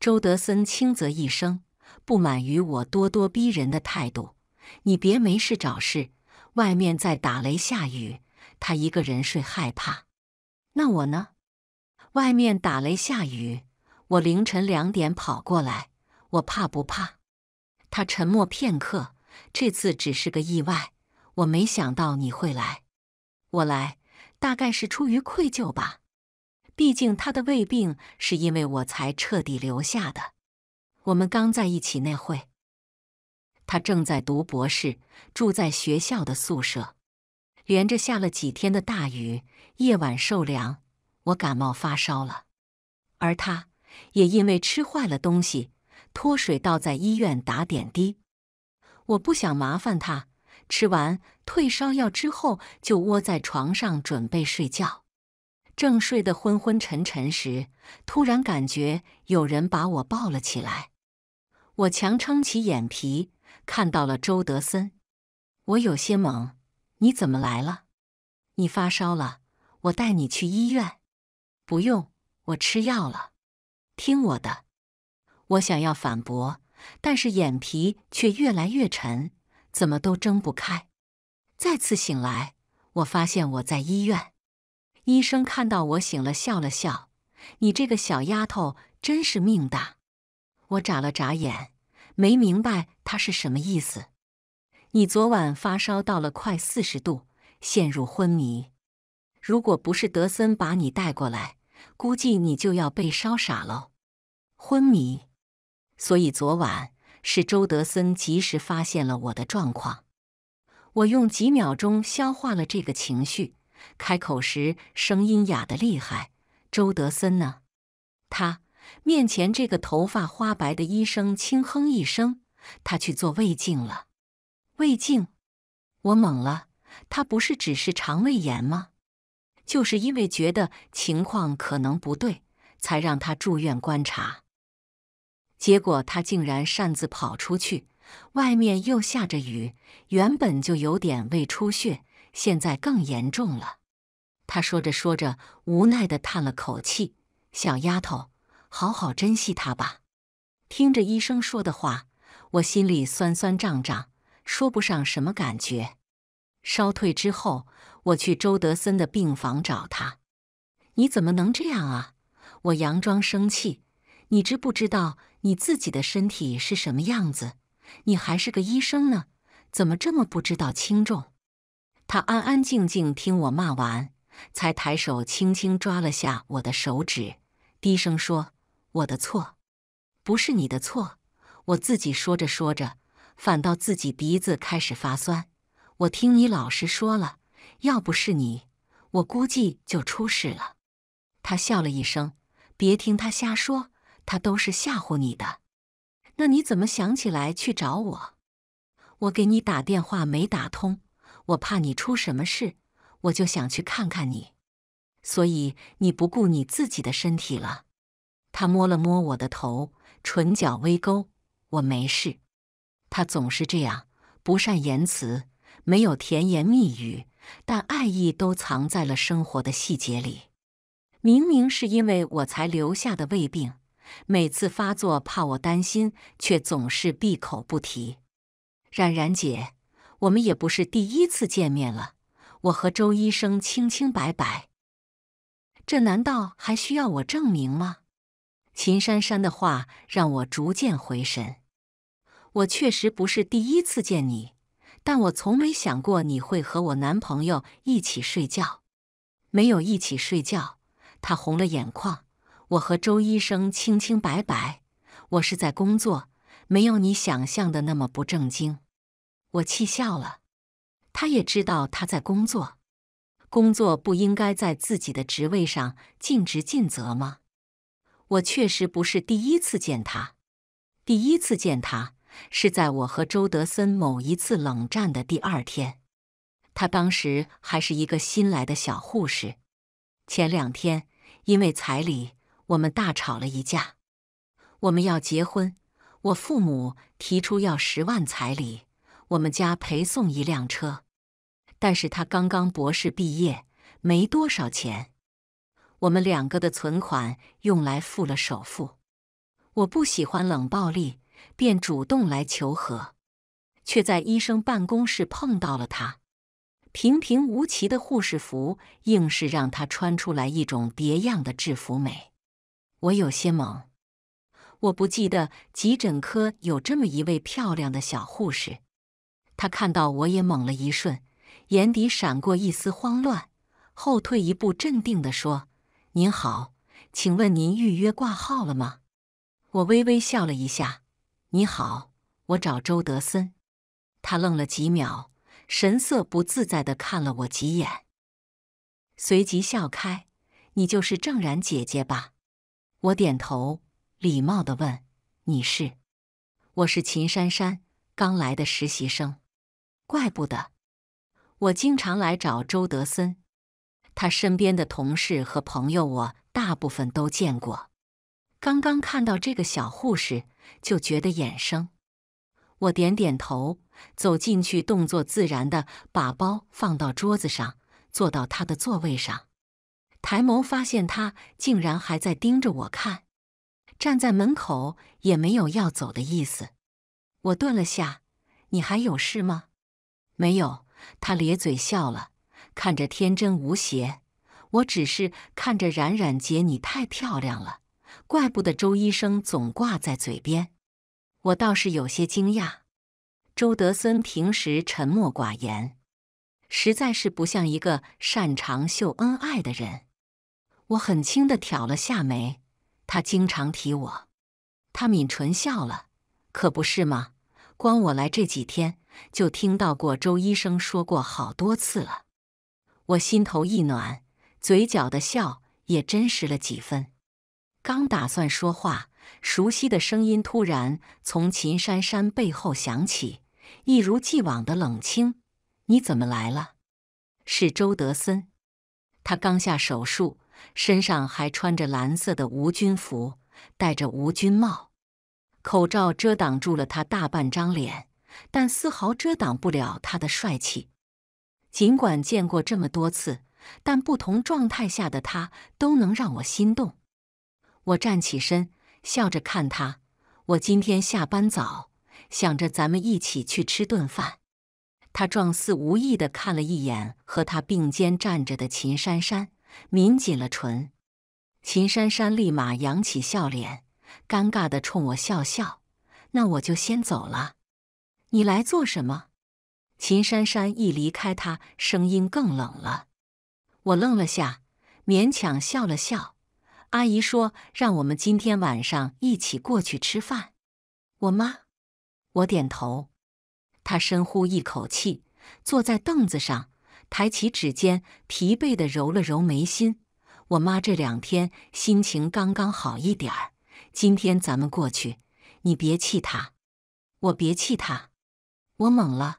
周德森轻啧一声，不满于我咄咄逼人的态度。你别没事找事。外面在打雷下雨，他一个人睡害怕。那我呢？外面打雷下雨，我凌晨两点跑过来，我怕不怕？他沉默片刻。这次只是个意外，我没想到你会来。我来，大概是出于愧疚吧。毕竟，他的胃病是因为我才彻底留下的。我们刚在一起那会，他正在读博士，住在学校的宿舍。连着下了几天的大雨，夜晚受凉，我感冒发烧了，而他也因为吃坏了东西脱水，倒在医院打点滴。我不想麻烦他，吃完退烧药之后，就窝在床上准备睡觉。正睡得昏昏沉沉时，突然感觉有人把我抱了起来。我强撑起眼皮，看到了周德森。我有些懵：“你怎么来了？你发烧了？我带你去医院。”“不用，我吃药了。”“听我的。”我想要反驳，但是眼皮却越来越沉，怎么都睁不开。再次醒来，我发现我在医院。医生看到我醒了，笑了笑：“你这个小丫头真是命大。”我眨了眨眼，没明白他是什么意思。你昨晚发烧到了快四十度，陷入昏迷。如果不是德森把你带过来，估计你就要被烧傻了。昏迷，所以昨晚是周德森及时发现了我的状况。我用几秒钟消化了这个情绪。开口时声音哑得厉害。周德森呢？他面前这个头发花白的医生轻哼一声：“他去做胃镜了。”胃镜？我懵了。他不是只是肠胃炎吗？就是因为觉得情况可能不对，才让他住院观察。结果他竟然擅自跑出去。外面又下着雨，原本就有点胃出血。现在更严重了，他说着说着，无奈地叹了口气：“小丫头，好好珍惜他吧。”听着医生说的话，我心里酸酸胀胀，说不上什么感觉。烧退之后，我去周德森的病房找他。“你怎么能这样啊？”我佯装生气，“你知不知道你自己的身体是什么样子？你还是个医生呢，怎么这么不知道轻重？”他安安静静听我骂完，才抬手轻轻抓了下我的手指，低声说：“我的错，不是你的错。”我自己说着说着，反倒自己鼻子开始发酸。我听你老实说了，要不是你，我估计就出事了。他笑了一声：“别听他瞎说，他都是吓唬你的。”那你怎么想起来去找我？我给你打电话没打通。我怕你出什么事，我就想去看看你，所以你不顾你自己的身体了。他摸了摸我的头，唇角微勾。我没事。他总是这样，不善言辞，没有甜言蜜语，但爱意都藏在了生活的细节里。明明是因为我才留下的胃病，每次发作怕我担心，却总是闭口不提。冉冉姐。我们也不是第一次见面了，我和周医生清清白白，这难道还需要我证明吗？秦珊珊的话让我逐渐回神。我确实不是第一次见你，但我从没想过你会和我男朋友一起睡觉，没有一起睡觉。他红了眼眶。我和周医生清清白白，我是在工作，没有你想象的那么不正经。我气笑了，他也知道他在工作，工作不应该在自己的职位上尽职尽责吗？我确实不是第一次见他，第一次见他是在我和周德森某一次冷战的第二天，他当时还是一个新来的小护士。前两天因为彩礼，我们大吵了一架。我们要结婚，我父母提出要十万彩礼。我们家陪送一辆车，但是他刚刚博士毕业，没多少钱。我们两个的存款用来付了首付。我不喜欢冷暴力，便主动来求和，却在医生办公室碰到了他。平平无奇的护士服，硬是让他穿出来一种别样的制服美。我有些懵，我不记得急诊科有这么一位漂亮的小护士。他看到我也懵了一瞬，眼底闪过一丝慌乱，后退一步，镇定地说：“您好，请问您预约挂号了吗？”我微微笑了一下：“你好，我找周德森。”他愣了几秒，神色不自在地看了我几眼，随即笑开：“你就是郑然姐姐吧？”我点头，礼貌地问：“你是？我是秦珊珊，刚来的实习生。”怪不得，我经常来找周德森，他身边的同事和朋友，我大部分都见过。刚刚看到这个小护士就觉得眼生，我点点头，走进去，动作自然的把包放到桌子上，坐到他的座位上，抬眸发现他竟然还在盯着我看，站在门口也没有要走的意思。我顿了下，你还有事吗？没有，他咧嘴笑了，看着天真无邪。我只是看着冉冉姐，你太漂亮了，怪不得周医生总挂在嘴边。我倒是有些惊讶，周德森平时沉默寡言，实在是不像一个擅长秀恩爱的人。我很轻的挑了下眉，他经常提我。他抿唇笑了，可不是吗？光我来这几天。就听到过周医生说过好多次了，我心头一暖，嘴角的笑也真实了几分。刚打算说话，熟悉的声音突然从秦珊珊背后响起，一如既往的冷清：“你怎么来了？”是周德森，他刚下手术，身上还穿着蓝色的无菌服，戴着无菌帽，口罩遮挡住了他大半张脸。但丝毫遮挡不了他的帅气。尽管见过这么多次，但不同状态下的他都能让我心动。我站起身，笑着看他。我今天下班早，想着咱们一起去吃顿饭。他状似无意地看了一眼和他并肩站着的秦珊珊，抿紧了唇。秦珊珊立马扬起笑脸，尴尬地冲我笑笑。那我就先走了。你来做什么？秦珊珊一离开，她声音更冷了。我愣了下，勉强笑了笑。阿姨说，让我们今天晚上一起过去吃饭。我妈，我点头。她深呼一口气，坐在凳子上，抬起指尖，疲惫的揉了揉眉心。我妈这两天心情刚刚好一点儿，今天咱们过去，你别气她。我别气她。我懵了，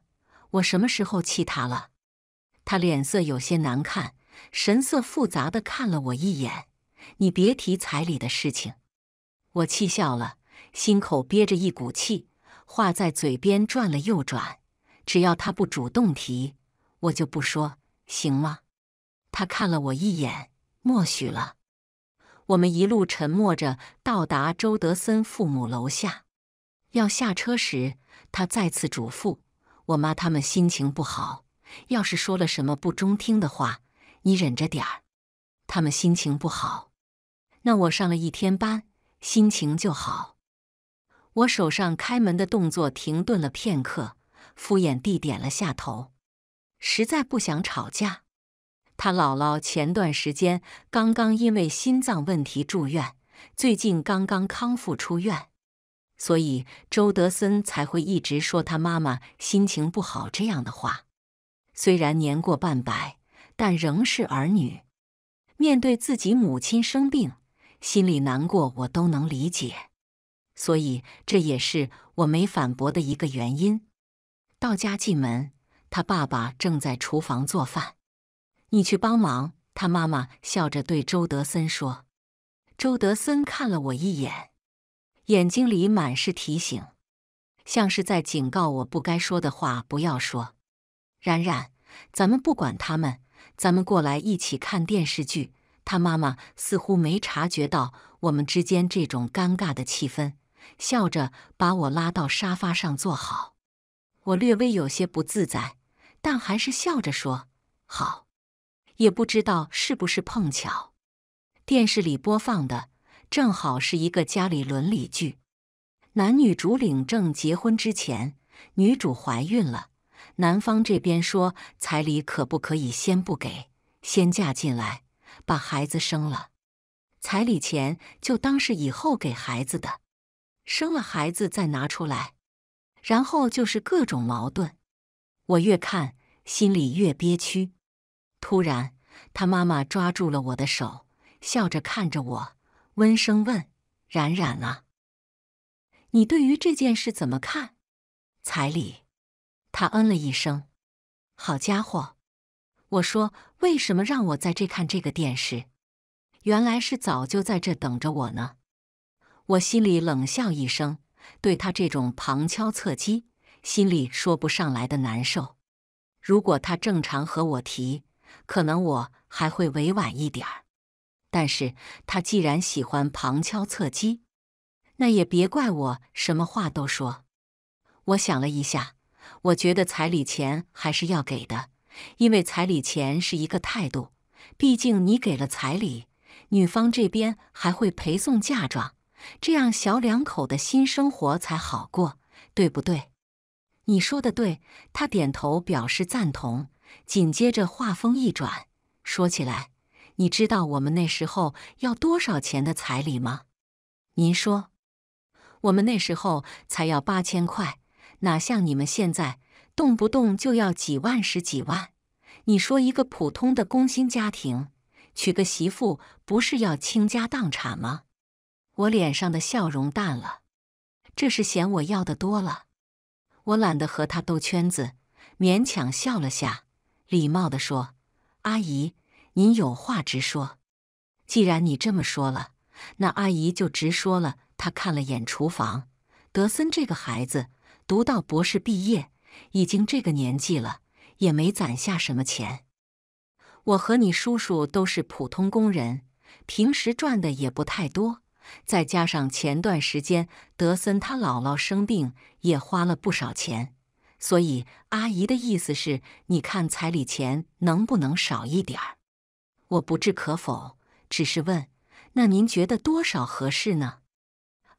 我什么时候气他了？他脸色有些难看，神色复杂的看了我一眼。你别提彩礼的事情。我气笑了，心口憋着一股气，话在嘴边转了又转。只要他不主动提，我就不说，行吗？他看了我一眼，默许了。我们一路沉默着到达周德森父母楼下。要下车时，他再次嘱咐我妈：“他们心情不好，要是说了什么不中听的话，你忍着点儿。他们心情不好，那我上了一天班，心情就好。”我手上开门的动作停顿了片刻，敷衍地点了下头，实在不想吵架。他姥姥前段时间刚刚因为心脏问题住院，最近刚刚康复出院。所以周德森才会一直说他妈妈心情不好这样的话。虽然年过半百，但仍是儿女。面对自己母亲生病，心里难过，我都能理解。所以这也是我没反驳的一个原因。到家进门，他爸爸正在厨房做饭，你去帮忙。他妈妈笑着对周德森说：“周德森看了我一眼。”眼睛里满是提醒，像是在警告我不该说的话不要说。冉冉，咱们不管他们，咱们过来一起看电视剧。他妈妈似乎没察觉到我们之间这种尴尬的气氛，笑着把我拉到沙发上坐好。我略微有些不自在，但还是笑着说：“好。”也不知道是不是碰巧，电视里播放的。正好是一个家里伦理剧，男女主领证结婚之前，女主怀孕了，男方这边说彩礼可不可以先不给，先嫁进来，把孩子生了，彩礼钱就当是以后给孩子的，生了孩子再拿出来，然后就是各种矛盾，我越看心里越憋屈。突然，他妈妈抓住了我的手，笑着看着我。温声问：“冉冉啊，你对于这件事怎么看？彩礼？”他嗯了一声。“好家伙，我说为什么让我在这看这个电视？原来是早就在这等着我呢。”我心里冷笑一声，对他这种旁敲侧击，心里说不上来的难受。如果他正常和我提，可能我还会委婉一点儿。但是他既然喜欢旁敲侧击，那也别怪我什么话都说。我想了一下，我觉得彩礼钱还是要给的，因为彩礼钱是一个态度，毕竟你给了彩礼，女方这边还会陪送嫁妆，这样小两口的新生活才好过，对不对？你说的对，他点头表示赞同，紧接着话锋一转，说起来。你知道我们那时候要多少钱的彩礼吗？您说，我们那时候才要八千块，哪像你们现在动不动就要几万十几万？你说一个普通的工薪家庭娶个媳妇，不是要倾家荡产吗？我脸上的笑容淡了，这是嫌我要的多了。我懒得和他兜圈子，勉强笑了下，礼貌的说：“阿姨。”您有话直说。既然你这么说了，那阿姨就直说了。她看了眼厨房，德森这个孩子读到博士毕业，已经这个年纪了，也没攒下什么钱。我和你叔叔都是普通工人，平时赚的也不太多。再加上前段时间德森他姥姥生病，也花了不少钱。所以阿姨的意思是，你看彩礼钱能不能少一点儿？我不置可否，只是问：“那您觉得多少合适呢？”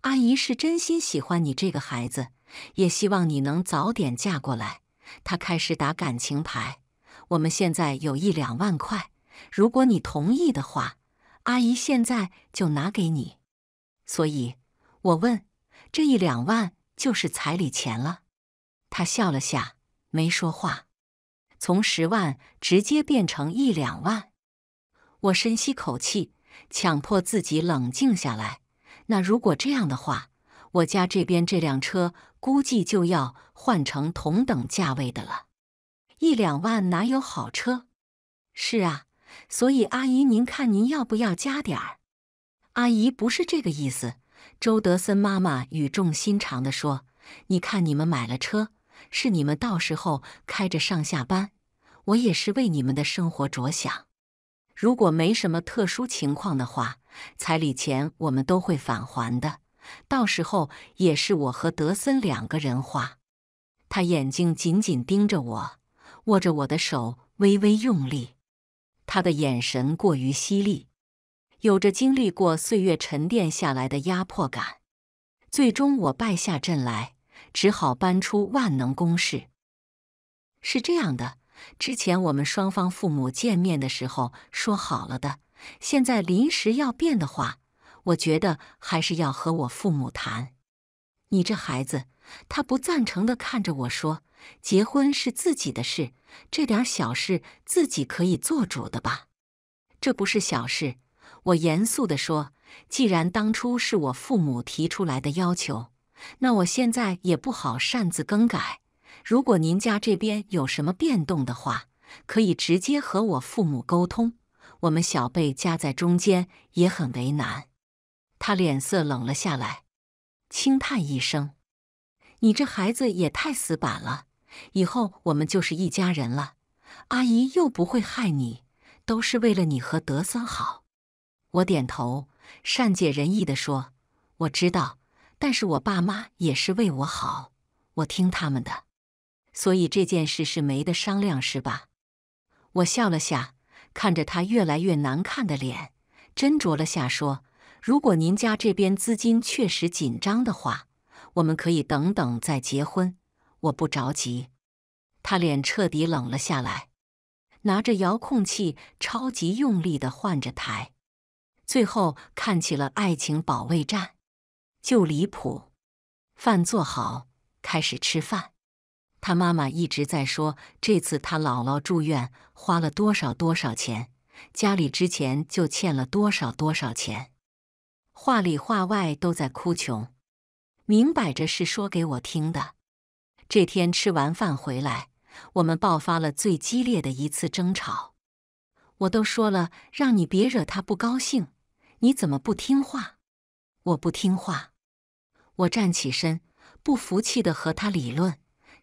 阿姨是真心喜欢你这个孩子，也希望你能早点嫁过来。她开始打感情牌：“我们现在有一两万块，如果你同意的话，阿姨现在就拿给你。”所以，我问：“这一两万就是彩礼钱了？”她笑了下，没说话。从十万直接变成一两万。我深吸口气，强迫自己冷静下来。那如果这样的话，我家这边这辆车估计就要换成同等价位的了，一两万哪有好车？是啊，所以阿姨，您看您要不要加点儿？阿姨不是这个意思。周德森妈妈语重心长地说：“你看，你们买了车，是你们到时候开着上下班，我也是为你们的生活着想。”如果没什么特殊情况的话，彩礼钱我们都会返还的。到时候也是我和德森两个人花。他眼睛紧紧盯着我，握着我的手微微用力。他的眼神过于犀利，有着经历过岁月沉淀下来的压迫感。最终我败下阵来，只好搬出万能公式。是这样的。之前我们双方父母见面的时候说好了的，现在临时要变的话，我觉得还是要和我父母谈。你这孩子，他不赞成的看着我说：“结婚是自己的事，这点小事自己可以做主的吧？”这不是小事，我严肃的说：“既然当初是我父母提出来的要求，那我现在也不好擅自更改。”如果您家这边有什么变动的话，可以直接和我父母沟通。我们小辈夹在中间也很为难。他脸色冷了下来，轻叹一声：“你这孩子也太死板了，以后我们就是一家人了。阿姨又不会害你，都是为了你和德森好。”我点头，善解人意地说：“我知道，但是我爸妈也是为我好，我听他们的。”所以这件事是没得商量，是吧？我笑了下，看着他越来越难看的脸，斟酌了下说：“如果您家这边资金确实紧张的话，我们可以等等再结婚，我不着急。”他脸彻底冷了下来，拿着遥控器超级用力的换着台，最后看起了《爱情保卫战》，就离谱。饭做好，开始吃饭。他妈妈一直在说，这次他姥姥住院花了多少多少钱，家里之前就欠了多少多少钱，话里话外都在哭穷，明摆着是说给我听的。这天吃完饭回来，我们爆发了最激烈的一次争吵。我都说了让你别惹他不高兴，你怎么不听话？我不听话，我站起身，不服气的和他理论。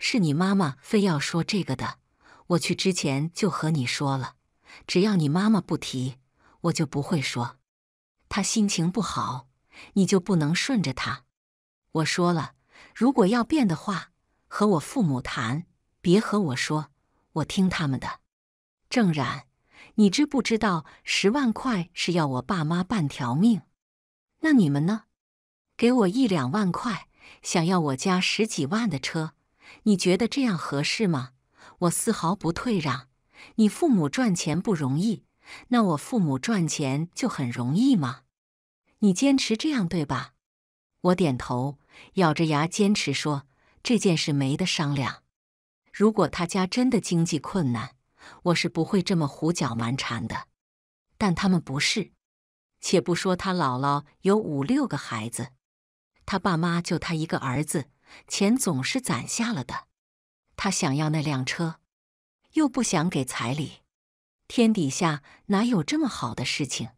是你妈妈非要说这个的，我去之前就和你说了，只要你妈妈不提，我就不会说。她心情不好，你就不能顺着她。我说了，如果要变的话，和我父母谈，别和我说，我听他们的。郑冉，你知不知道十万块是要我爸妈半条命？那你们呢？给我一两万块，想要我家十几万的车？你觉得这样合适吗？我丝毫不退让。你父母赚钱不容易，那我父母赚钱就很容易吗？你坚持这样对吧？我点头，咬着牙坚持说这件事没得商量。如果他家真的经济困难，我是不会这么胡搅蛮缠的。但他们不是。且不说他姥姥有五六个孩子，他爸妈就他一个儿子。钱总是攒下了的。他想要那辆车，又不想给彩礼，天底下哪有这么好的事情？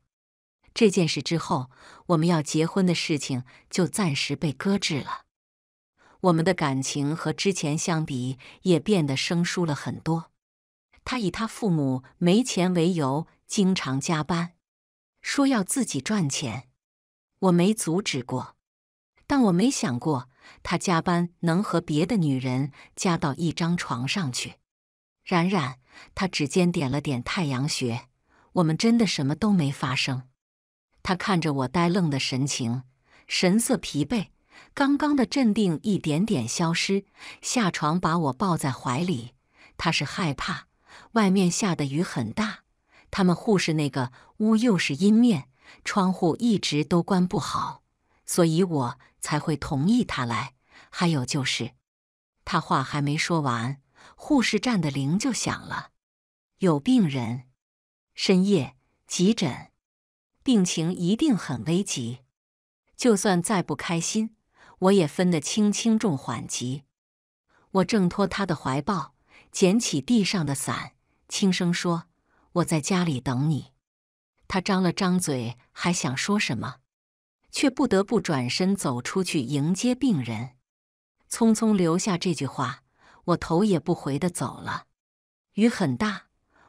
这件事之后，我们要结婚的事情就暂时被搁置了。我们的感情和之前相比，也变得生疏了很多。他以他父母没钱为由，经常加班，说要自己赚钱。我没阻止过，但我没想过。他加班能和别的女人加到一张床上去。冉冉，他指尖点了点太阳穴。我们真的什么都没发生。他看着我呆愣的神情，神色疲惫，刚刚的镇定一点点消失。下床把我抱在怀里。他是害怕外面下的雨很大。他们护士那个屋又是阴面，窗户一直都关不好，所以我。才会同意他来。还有就是，他话还没说完，护士站的铃就响了，有病人，深夜急诊，病情一定很危急。就算再不开心，我也分得清轻重缓急。我挣脱他的怀抱，捡起地上的伞，轻声说：“我在家里等你。”他张了张嘴，还想说什么。却不得不转身走出去迎接病人，匆匆留下这句话，我头也不回的走了。雨很大，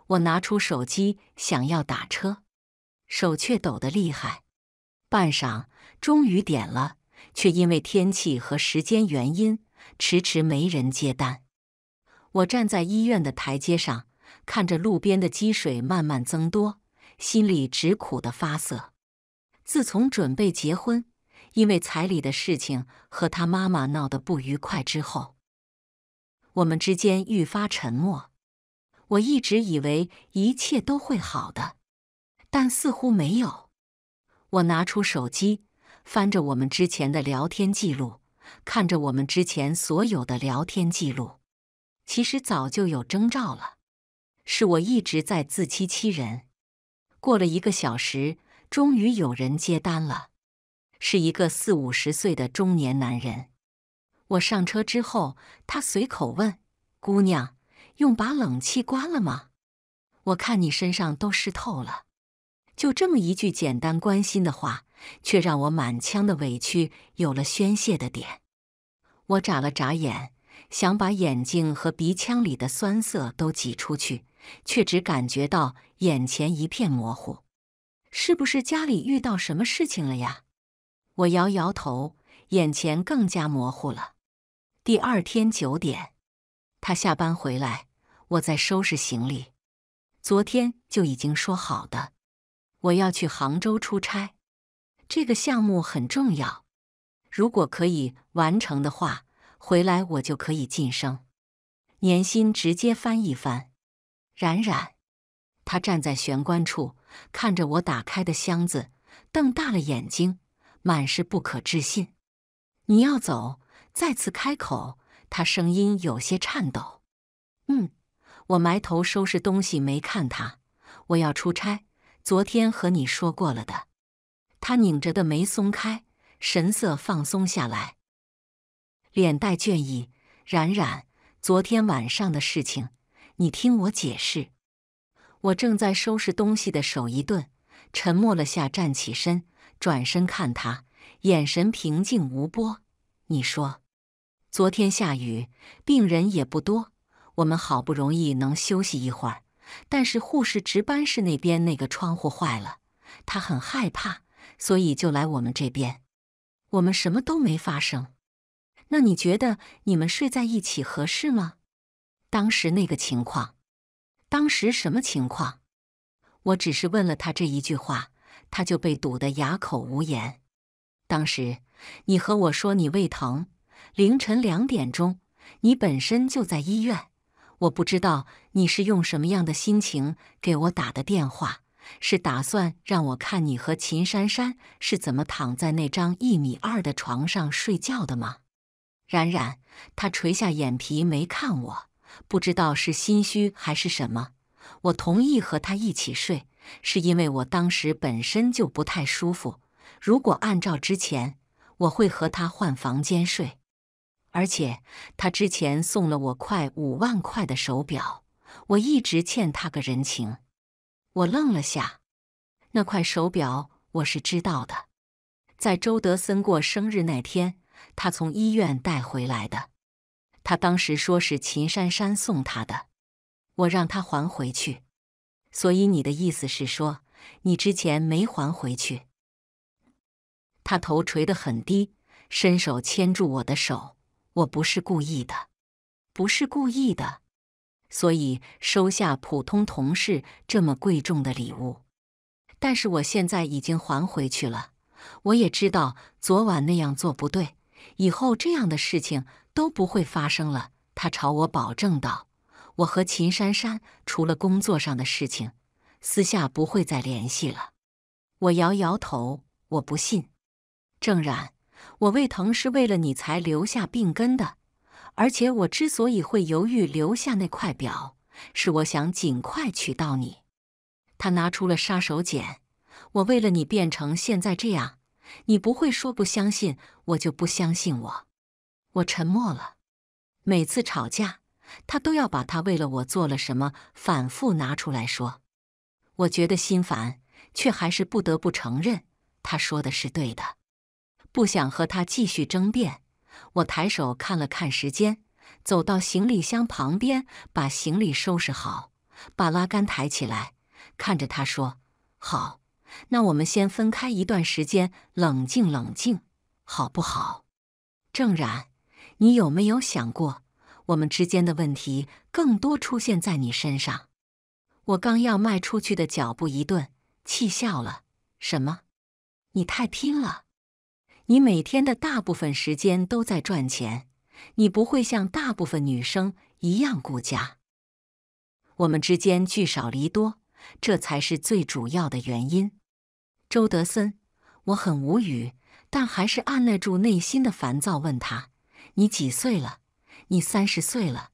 我拿出手机想要打车，手却抖得厉害。半晌，终于点了，却因为天气和时间原因，迟迟没人接单。我站在医院的台阶上，看着路边的积水慢慢增多，心里直苦的发涩。自从准备结婚，因为彩礼的事情和他妈妈闹得不愉快之后，我们之间愈发沉默。我一直以为一切都会好的，但似乎没有。我拿出手机，翻着我们之前的聊天记录，看着我们之前所有的聊天记录，其实早就有征兆了。是我一直在自欺欺人。过了一个小时。终于有人接单了，是一个四五十岁的中年男人。我上车之后，他随口问：“姑娘，用把冷气关了吗？我看你身上都湿透了。”就这么一句简单关心的话，却让我满腔的委屈有了宣泄的点。我眨了眨眼，想把眼睛和鼻腔里的酸涩都挤出去，却只感觉到眼前一片模糊。是不是家里遇到什么事情了呀？我摇摇头，眼前更加模糊了。第二天九点，他下班回来，我在收拾行李。昨天就已经说好的，我要去杭州出差，这个项目很重要，如果可以完成的话，回来我就可以晋升，年薪直接翻一翻。冉冉，他站在玄关处。看着我打开的箱子，瞪大了眼睛，满是不可置信。你要走？再次开口，他声音有些颤抖。嗯，我埋头收拾东西，没看他。我要出差，昨天和你说过了的。他拧着的眉松开，神色放松下来，脸带倦意。冉冉，昨天晚上的事情，你听我解释。我正在收拾东西的手一顿，沉默了下，站起身，转身看他，眼神平静无波。你说，昨天下雨，病人也不多，我们好不容易能休息一会儿。但是护士值班室那边那个窗户坏了，他很害怕，所以就来我们这边。我们什么都没发生。那你觉得你们睡在一起合适吗？当时那个情况。当时什么情况？我只是问了他这一句话，他就被堵得哑口无言。当时你和我说你胃疼，凌晨两点钟，你本身就在医院，我不知道你是用什么样的心情给我打的电话，是打算让我看你和秦珊珊是怎么躺在那张一米二的床上睡觉的吗？冉冉，他垂下眼皮，没看我。不知道是心虚还是什么，我同意和他一起睡，是因为我当时本身就不太舒服。如果按照之前，我会和他换房间睡。而且他之前送了我块五万块的手表，我一直欠他个人情。我愣了下，那块手表我是知道的，在周德森过生日那天，他从医院带回来的。他当时说是秦姗姗送他的，我让他还回去。所以你的意思是说，你之前没还回去？他头垂得很低，伸手牵住我的手。我不是故意的，不是故意的。所以收下普通同事这么贵重的礼物，但是我现在已经还回去了。我也知道昨晚那样做不对，以后这样的事情。都不会发生了，他朝我保证道：“我和秦珊珊除了工作上的事情，私下不会再联系了。”我摇摇头，我不信。郑然，我胃疼是为了你才留下病根的，而且我之所以会犹豫留下那块表，是我想尽快娶到你。他拿出了杀手锏：“我为了你变成现在这样，你不会说不相信我就不相信我。”我沉默了。每次吵架，他都要把他为了我做了什么反复拿出来说，我觉得心烦，却还是不得不承认他说的是对的。不想和他继续争辩，我抬手看了看时间，走到行李箱旁边，把行李收拾好，把拉杆抬起来，看着他说：“好，那我们先分开一段时间，冷静冷静，好不好？”郑然。你有没有想过，我们之间的问题更多出现在你身上？我刚要迈出去的脚步一顿，气笑了。什么？你太拼了！你每天的大部分时间都在赚钱，你不会像大部分女生一样顾家。我们之间聚少离多，这才是最主要的原因。周德森，我很无语，但还是按捺住内心的烦躁，问他。你几岁了？你三十岁了，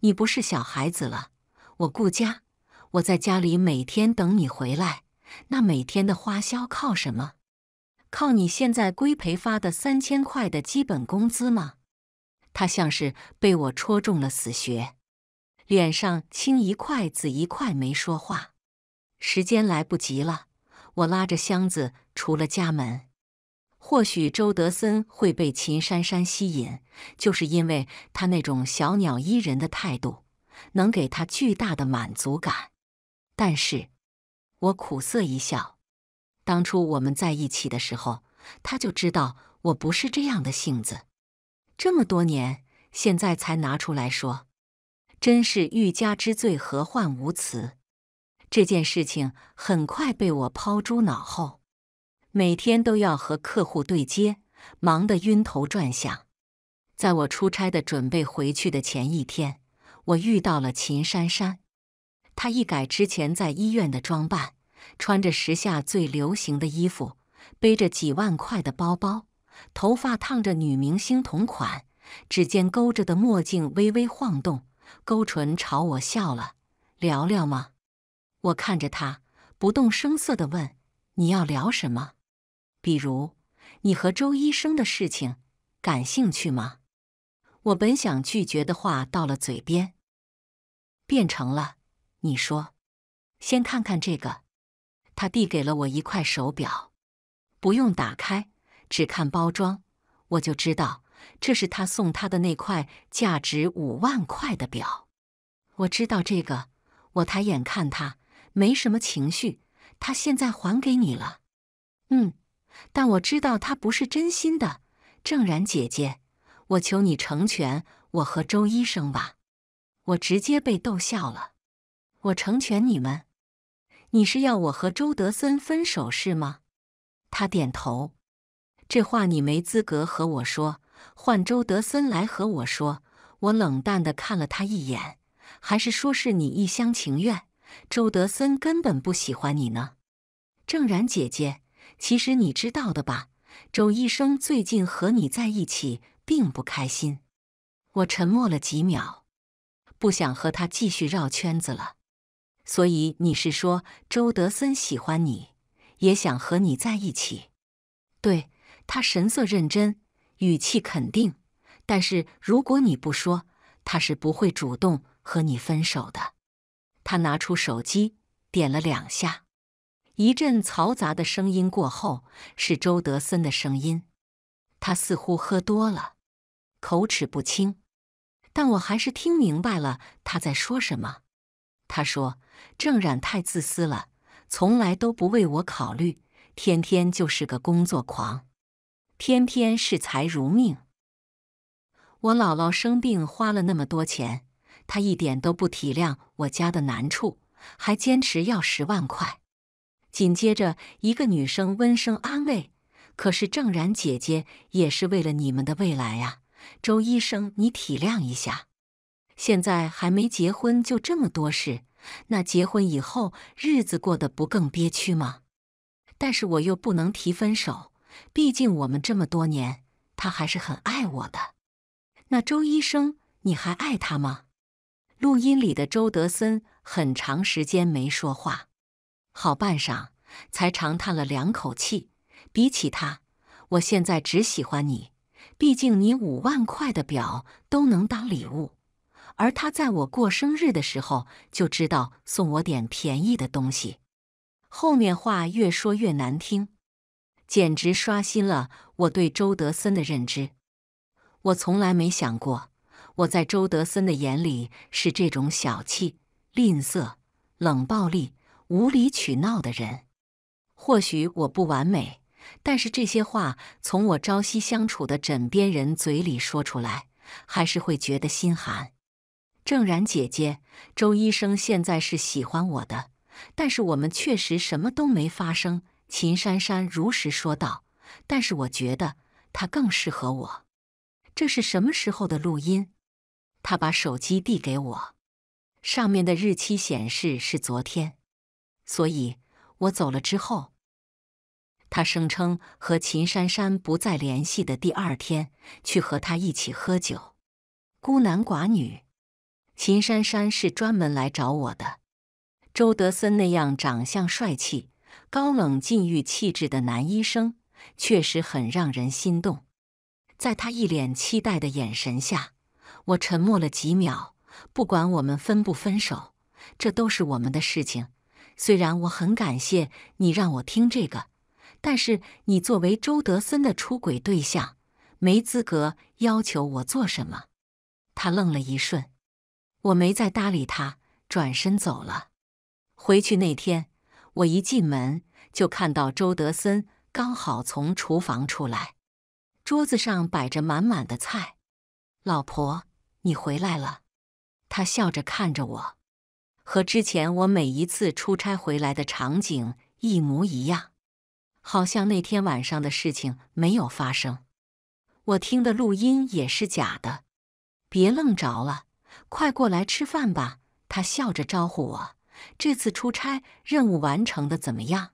你不是小孩子了。我顾家，我在家里每天等你回来，那每天的花销靠什么？靠你现在规培发的三千块的基本工资吗？他像是被我戳中了死穴，脸上青一块紫一块，没说话。时间来不及了，我拉着箱子出了家门。或许周德森会被秦姗姗吸引，就是因为他那种小鸟依人的态度，能给他巨大的满足感。但是，我苦涩一笑。当初我们在一起的时候，他就知道我不是这样的性子。这么多年，现在才拿出来说，真是欲加之罪，何患无辞。这件事情很快被我抛诸脑后。每天都要和客户对接，忙得晕头转向。在我出差的准备回去的前一天，我遇到了秦珊珊。她一改之前在医院的装扮，穿着时下最流行的衣服，背着几万块的包包，头发烫着女明星同款，指尖勾着的墨镜微微晃动，勾唇朝我笑了：“聊聊吗？”我看着她，不动声色地问：“你要聊什么？”比如，你和周医生的事情感兴趣吗？我本想拒绝的话，到了嘴边变成了你说：“先看看这个。”他递给了我一块手表，不用打开，只看包装，我就知道这是他送他的那块价值五万块的表。我知道这个，我抬眼看他，没什么情绪。他现在还给你了，嗯。但我知道他不是真心的，郑然姐姐，我求你成全我和周医生吧。我直接被逗笑了。我成全你们？你是要我和周德森分手是吗？他点头。这话你没资格和我说，换周德森来和我说。我冷淡的看了他一眼。还是说是你一厢情愿，周德森根本不喜欢你呢，郑然姐姐。其实你知道的吧，周医生最近和你在一起并不开心。我沉默了几秒，不想和他继续绕圈子了。所以你是说周德森喜欢你，也想和你在一起？对，他神色认真，语气肯定。但是如果你不说，他是不会主动和你分手的。他拿出手机，点了两下。一阵嘈杂的声音过后，是周德森的声音。他似乎喝多了，口齿不清，但我还是听明白了他在说什么。他说：“郑冉太自私了，从来都不为我考虑，天天就是个工作狂，偏偏视财如命。我姥姥生病花了那么多钱，他一点都不体谅我家的难处，还坚持要十万块。”紧接着，一个女生温声安慰：“可是郑然姐姐也是为了你们的未来啊，周医生，你体谅一下。现在还没结婚就这么多事，那结婚以后日子过得不更憋屈吗？但是我又不能提分手，毕竟我们这么多年，他还是很爱我的。那周医生，你还爱他吗？”录音里的周德森很长时间没说话。好半晌，才长叹了两口气。比起他，我现在只喜欢你。毕竟你五万块的表都能当礼物，而他在我过生日的时候就知道送我点便宜的东西。后面话越说越难听，简直刷新了我对周德森的认知。我从来没想过，我在周德森的眼里是这种小气、吝啬、冷暴力。无理取闹的人，或许我不完美，但是这些话从我朝夕相处的枕边人嘴里说出来，还是会觉得心寒。郑然姐姐，周医生现在是喜欢我的，但是我们确实什么都没发生。秦珊珊如实说道。但是我觉得他更适合我。这是什么时候的录音？他把手机递给我，上面的日期显示是昨天。所以我走了之后，他声称和秦珊珊不再联系的第二天，去和他一起喝酒。孤男寡女，秦珊珊是专门来找我的。周德森那样长相帅气、高冷禁欲气质的男医生，确实很让人心动。在他一脸期待的眼神下，我沉默了几秒。不管我们分不分手，这都是我们的事情。虽然我很感谢你让我听这个，但是你作为周德森的出轨对象，没资格要求我做什么。他愣了一瞬，我没再搭理他，转身走了。回去那天，我一进门就看到周德森刚好从厨房出来，桌子上摆着满满的菜。老婆，你回来了。他笑着看着我。和之前我每一次出差回来的场景一模一样，好像那天晚上的事情没有发生，我听的录音也是假的。别愣着了，快过来吃饭吧。他笑着招呼我。这次出差任务完成的怎么样？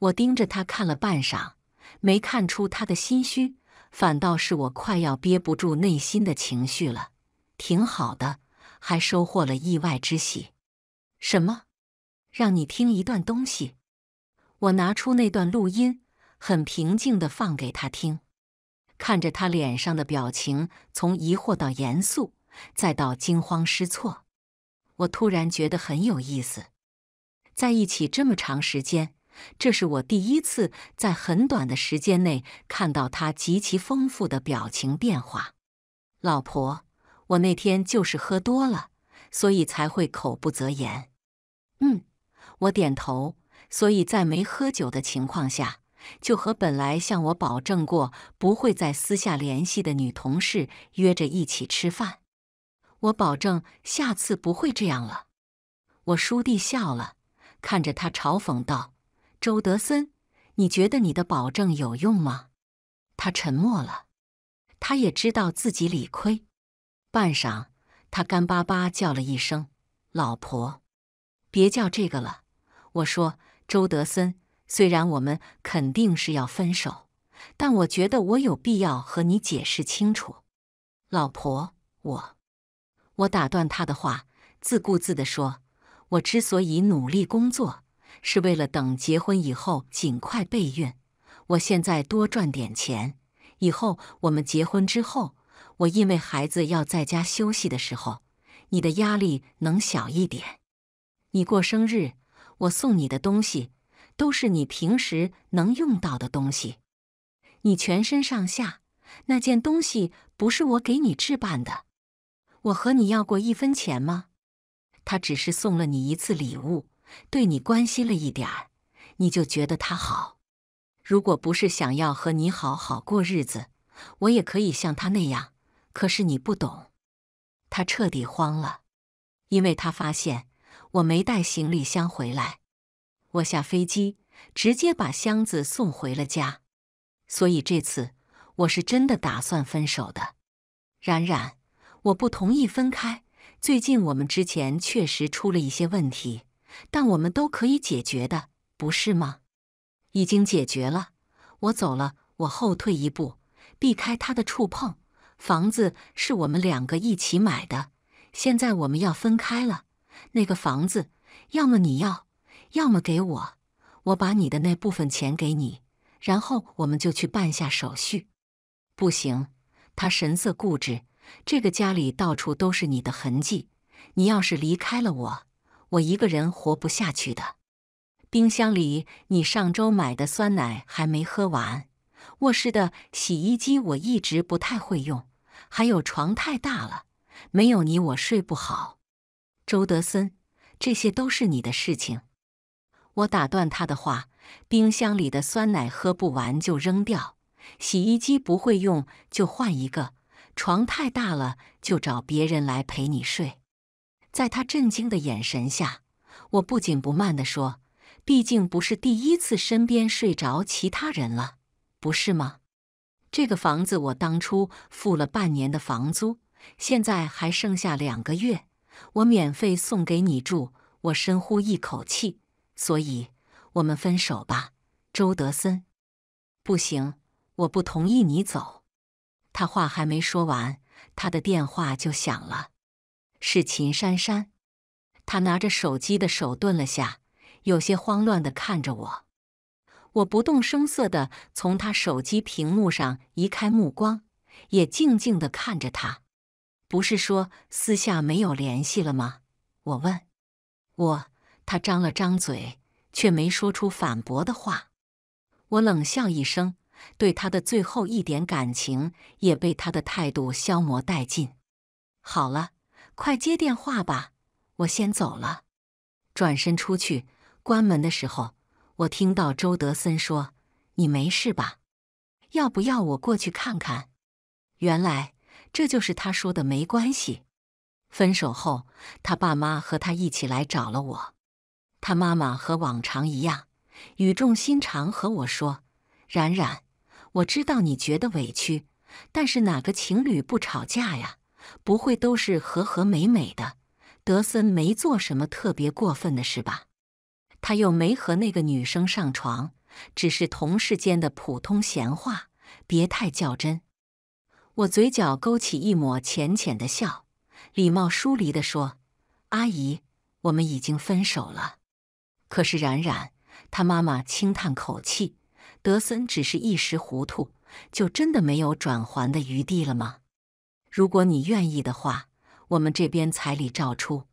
我盯着他看了半晌，没看出他的心虚，反倒是我快要憋不住内心的情绪了。挺好的。还收获了意外之喜，什么？让你听一段东西。我拿出那段录音，很平静的放给他听，看着他脸上的表情从疑惑到严肃，再到惊慌失措，我突然觉得很有意思。在一起这么长时间，这是我第一次在很短的时间内看到他极其丰富的表情变化，老婆。我那天就是喝多了，所以才会口不择言。嗯，我点头。所以在没喝酒的情况下，就和本来向我保证过不会再私下联系的女同事约着一起吃饭。我保证下次不会这样了。我叔弟笑了，看着他嘲讽道：“周德森，你觉得你的保证有用吗？”他沉默了，他也知道自己理亏。半晌，他干巴巴叫了一声“老婆”，别叫这个了。我说：“周德森，虽然我们肯定是要分手，但我觉得我有必要和你解释清楚。”老婆，我我打断他的话，自顾自的说：“我之所以努力工作，是为了等结婚以后尽快备孕。我现在多赚点钱，以后我们结婚之后。”我因为孩子要在家休息的时候，你的压力能小一点。你过生日，我送你的东西都是你平时能用到的东西。你全身上下那件东西不是我给你置办的，我和你要过一分钱吗？他只是送了你一次礼物，对你关心了一点儿，你就觉得他好。如果不是想要和你好好过日子，我也可以像他那样。可是你不懂，他彻底慌了，因为他发现我没带行李箱回来。我下飞机直接把箱子送回了家，所以这次我是真的打算分手的。冉冉，我不同意分开。最近我们之前确实出了一些问题，但我们都可以解决的，不是吗？已经解决了，我走了，我后退一步，避开他的触碰。房子是我们两个一起买的，现在我们要分开了。那个房子，要么你要，要么给我。我把你的那部分钱给你，然后我们就去办下手续。不行，他神色固执。这个家里到处都是你的痕迹，你要是离开了我，我一个人活不下去的。冰箱里你上周买的酸奶还没喝完，卧室的洗衣机我一直不太会用。还有床太大了，没有你我睡不好。周德森，这些都是你的事情。我打断他的话：冰箱里的酸奶喝不完就扔掉，洗衣机不会用就换一个，床太大了就找别人来陪你睡。在他震惊的眼神下，我不紧不慢地说：“毕竟不是第一次身边睡着其他人了，不是吗？”这个房子我当初付了半年的房租，现在还剩下两个月，我免费送给你住。我深呼一口气，所以我们分手吧，周德森。不行，我不同意你走。他话还没说完，他的电话就响了，是秦珊珊。他拿着手机的手顿了下，有些慌乱的看着我。我不动声色的从他手机屏幕上移开目光，也静静的看着他。不是说私下没有联系了吗？我问。我他张了张嘴，却没说出反驳的话。我冷笑一声，对他的最后一点感情也被他的态度消磨殆尽。好了，快接电话吧，我先走了。转身出去，关门的时候。我听到周德森说：“你没事吧？要不要我过去看看？”原来这就是他说的“没关系”。分手后，他爸妈和他一起来找了我。他妈妈和往常一样，语重心长和我说：“冉冉，我知道你觉得委屈，但是哪个情侣不吵架呀？不会都是和和美美的。德森没做什么特别过分的事吧？”他又没和那个女生上床，只是同事间的普通闲话，别太较真。我嘴角勾起一抹浅浅的笑，礼貌疏离地说：“阿姨，我们已经分手了。”可是冉冉，他妈妈轻叹口气：“德森只是一时糊涂，就真的没有转还的余地了吗？如果你愿意的话，我们这边彩礼照出。”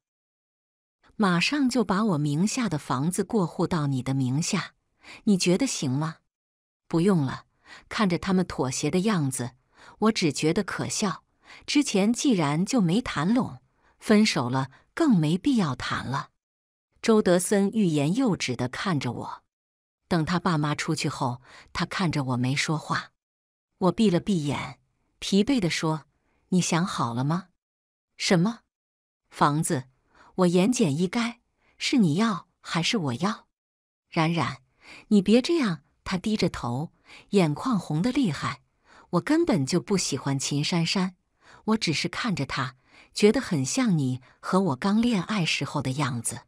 马上就把我名下的房子过户到你的名下，你觉得行吗？不用了，看着他们妥协的样子，我只觉得可笑。之前既然就没谈拢，分手了更没必要谈了。周德森欲言又止的看着我，等他爸妈出去后，他看着我没说话。我闭了闭眼，疲惫的说：“你想好了吗？什么？房子？”我言简意赅，是你要还是我要？冉冉，你别这样。他低着头，眼眶红得厉害。我根本就不喜欢秦珊珊，我只是看着她，觉得很像你和我刚恋爱时候的样子。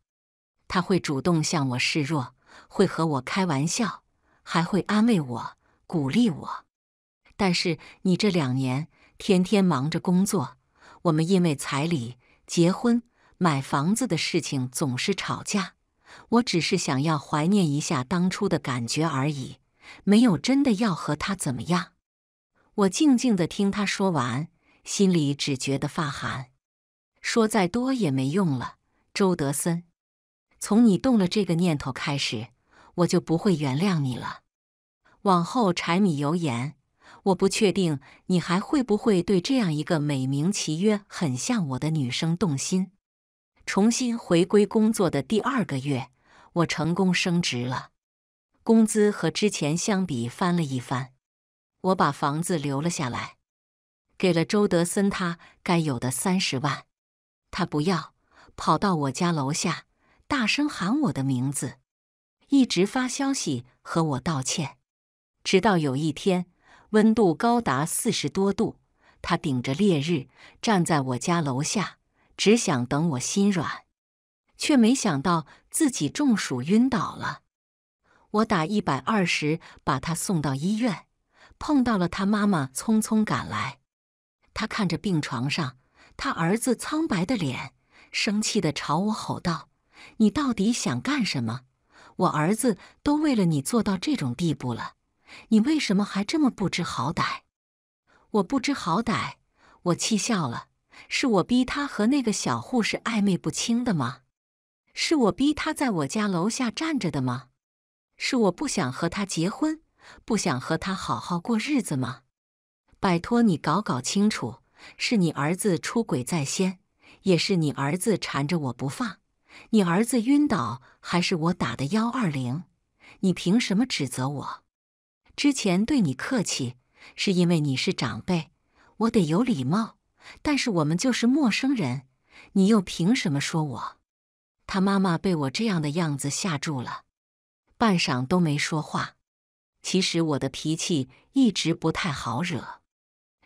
他会主动向我示弱，会和我开玩笑，还会安慰我、鼓励我。但是你这两年天天忙着工作，我们因为彩礼结婚。买房子的事情总是吵架，我只是想要怀念一下当初的感觉而已，没有真的要和他怎么样。我静静的听他说完，心里只觉得发寒。说再多也没用了，周德森，从你动了这个念头开始，我就不会原谅你了。往后柴米油盐，我不确定你还会不会对这样一个美名其曰很像我的女生动心。重新回归工作的第二个月，我成功升职了，工资和之前相比翻了一番。我把房子留了下来，给了周德森他该有的三十万，他不要，跑到我家楼下大声喊我的名字，一直发消息和我道歉，直到有一天温度高达四十多度，他顶着烈日站在我家楼下。只想等我心软，却没想到自己中暑晕倒了。我打一百二十把他送到医院，碰到了他妈妈匆匆赶来。他看着病床上他儿子苍白的脸，生气的朝我吼道：“你到底想干什么？我儿子都为了你做到这种地步了，你为什么还这么不知好歹？”我不知好歹，我气笑了。是我逼他和那个小护士暧昧不清的吗？是我逼他在我家楼下站着的吗？是我不想和他结婚，不想和他好好过日子吗？拜托你搞搞清楚，是你儿子出轨在先，也是你儿子缠着我不放。你儿子晕倒还是我打的幺二零？你凭什么指责我？之前对你客气，是因为你是长辈，我得有礼貌。但是我们就是陌生人，你又凭什么说我？他妈妈被我这样的样子吓住了，半晌都没说话。其实我的脾气一直不太好惹，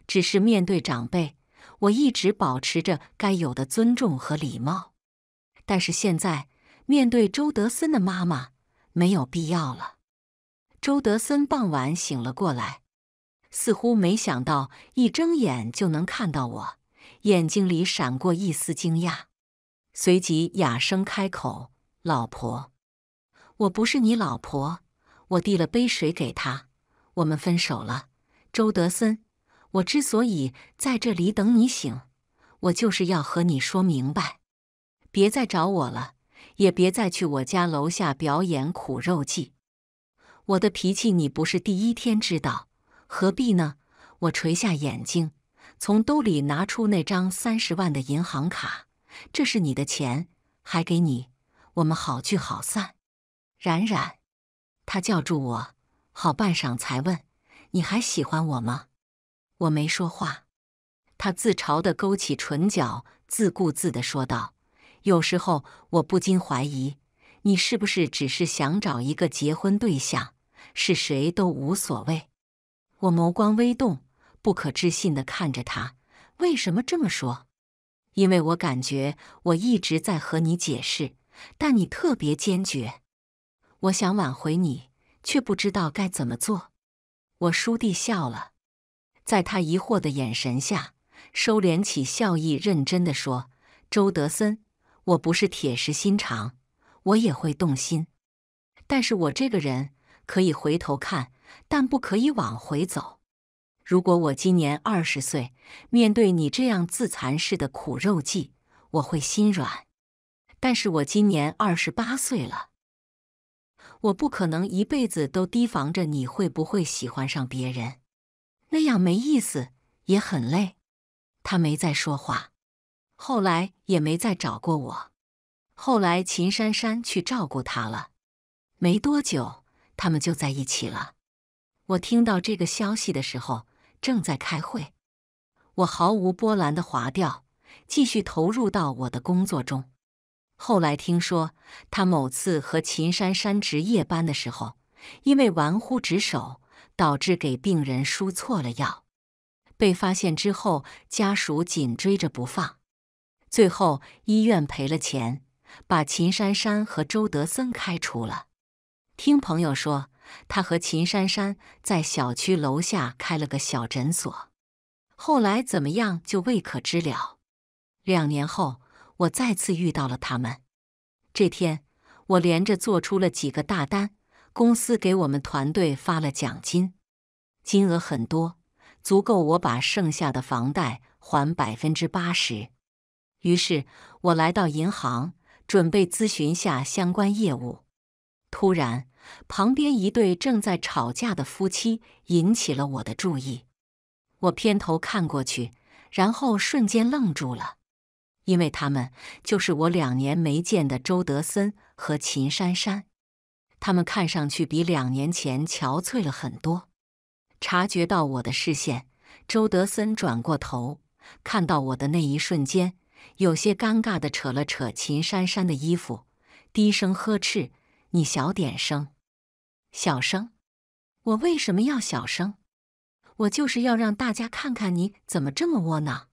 只是面对长辈，我一直保持着该有的尊重和礼貌。但是现在面对周德森的妈妈，没有必要了。周德森傍晚醒了过来。似乎没想到一睁眼就能看到我，眼睛里闪过一丝惊讶，随即哑声开口：“老婆，我不是你老婆。”我递了杯水给他。我们分手了，周德森。我之所以在这里等你醒，我就是要和你说明白，别再找我了，也别再去我家楼下表演苦肉计。我的脾气你不是第一天知道。何必呢？我垂下眼睛，从兜里拿出那张三十万的银行卡，这是你的钱，还给你。我们好聚好散。冉冉，他叫住我，好半晌才问：“你还喜欢我吗？”我没说话。他自嘲的勾起唇角，自顾自的说道：“有时候我不禁怀疑，你是不是只是想找一个结婚对象，是谁都无所谓。”我眸光微动，不可置信的看着他，为什么这么说？因为我感觉我一直在和你解释，但你特别坚决。我想挽回你，却不知道该怎么做。我叔弟笑了，在他疑惑的眼神下，收敛起笑意，认真的说：“周德森，我不是铁石心肠，我也会动心。但是我这个人可以回头看。”但不可以往回走。如果我今年二十岁，面对你这样自残式的苦肉计，我会心软。但是我今年二十八岁了，我不可能一辈子都提防着你会不会喜欢上别人，那样没意思，也很累。他没再说话，后来也没再找过我。后来秦珊珊去照顾他了，没多久，他们就在一起了。我听到这个消息的时候正在开会，我毫无波澜的划掉，继续投入到我的工作中。后来听说他某次和秦珊珊值夜班的时候，因为玩忽职守，导致给病人输错了药，被发现之后，家属紧追着不放，最后医院赔了钱，把秦珊珊和周德森开除了。听朋友说。他和秦珊珊在小区楼下开了个小诊所，后来怎么样就未可知了。两年后，我再次遇到了他们。这天，我连着做出了几个大单，公司给我们团队发了奖金，金额很多，足够我把剩下的房贷还百分之八十。于是，我来到银行准备咨询下相关业务，突然。旁边一对正在吵架的夫妻引起了我的注意，我偏头看过去，然后瞬间愣住了，因为他们就是我两年没见的周德森和秦珊珊。他们看上去比两年前憔悴了很多。察觉到我的视线，周德森转过头，看到我的那一瞬间，有些尴尬地扯了扯秦珊珊的衣服，低声呵斥。你小点声，小声。我为什么要小声？我就是要让大家看看你怎么这么窝囊。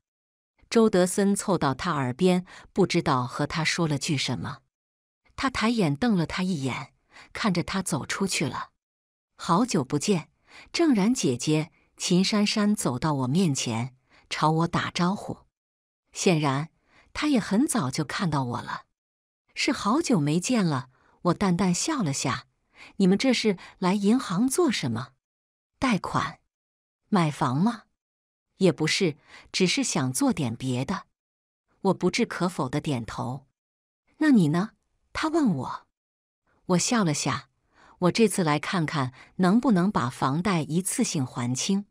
周德森凑到他耳边，不知道和他说了句什么。他抬眼瞪了他一眼，看着他走出去了。好久不见，郑然姐姐，秦珊珊走到我面前，朝我打招呼。显然，她也很早就看到我了，是好久没见了。我淡淡笑了下，你们这是来银行做什么？贷款？买房吗？也不是，只是想做点别的。我不置可否的点头。那你呢？他问我。我笑了下，我这次来看看能不能把房贷一次性还清。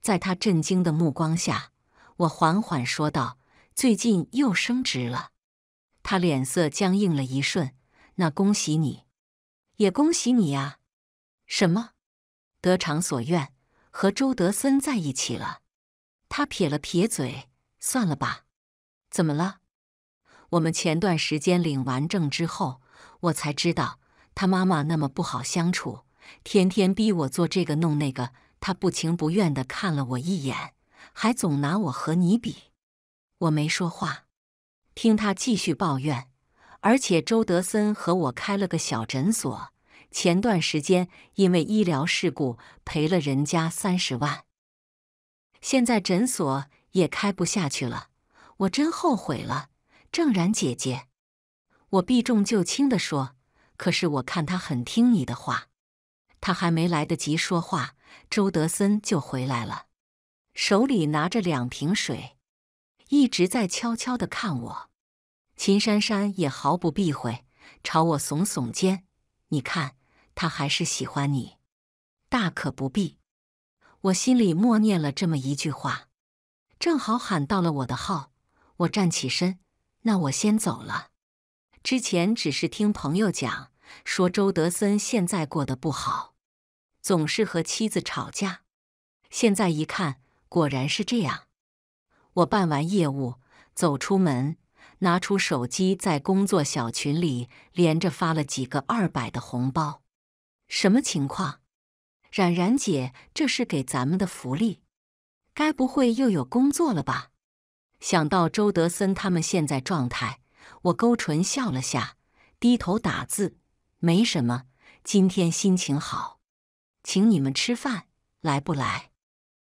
在他震惊的目光下，我缓缓说道：“最近又升职了。”他脸色僵硬了一瞬。那恭喜你，也恭喜你呀！什么？得偿所愿，和周德森在一起了？他撇了撇嘴，算了吧。怎么了？我们前段时间领完证之后，我才知道他妈妈那么不好相处，天天逼我做这个弄那个。他不情不愿地看了我一眼，还总拿我和你比。我没说话，听他继续抱怨。而且周德森和我开了个小诊所，前段时间因为医疗事故赔了人家三十万，现在诊所也开不下去了，我真后悔了。郑然姐姐，我避重就轻地说，可是我看他很听你的话，他还没来得及说话，周德森就回来了，手里拿着两瓶水，一直在悄悄地看我。秦珊珊也毫不避讳，朝我耸耸肩：“你看，他还是喜欢你，大可不必。”我心里默念了这么一句话，正好喊到了我的号。我站起身：“那我先走了。”之前只是听朋友讲，说周德森现在过得不好，总是和妻子吵架。现在一看，果然是这样。我办完业务，走出门。拿出手机，在工作小群里连着发了几个二百的红包。什么情况？冉冉姐，这是给咱们的福利？该不会又有工作了吧？想到周德森他们现在状态，我勾唇笑了下，低头打字：没什么，今天心情好，请你们吃饭，来不来？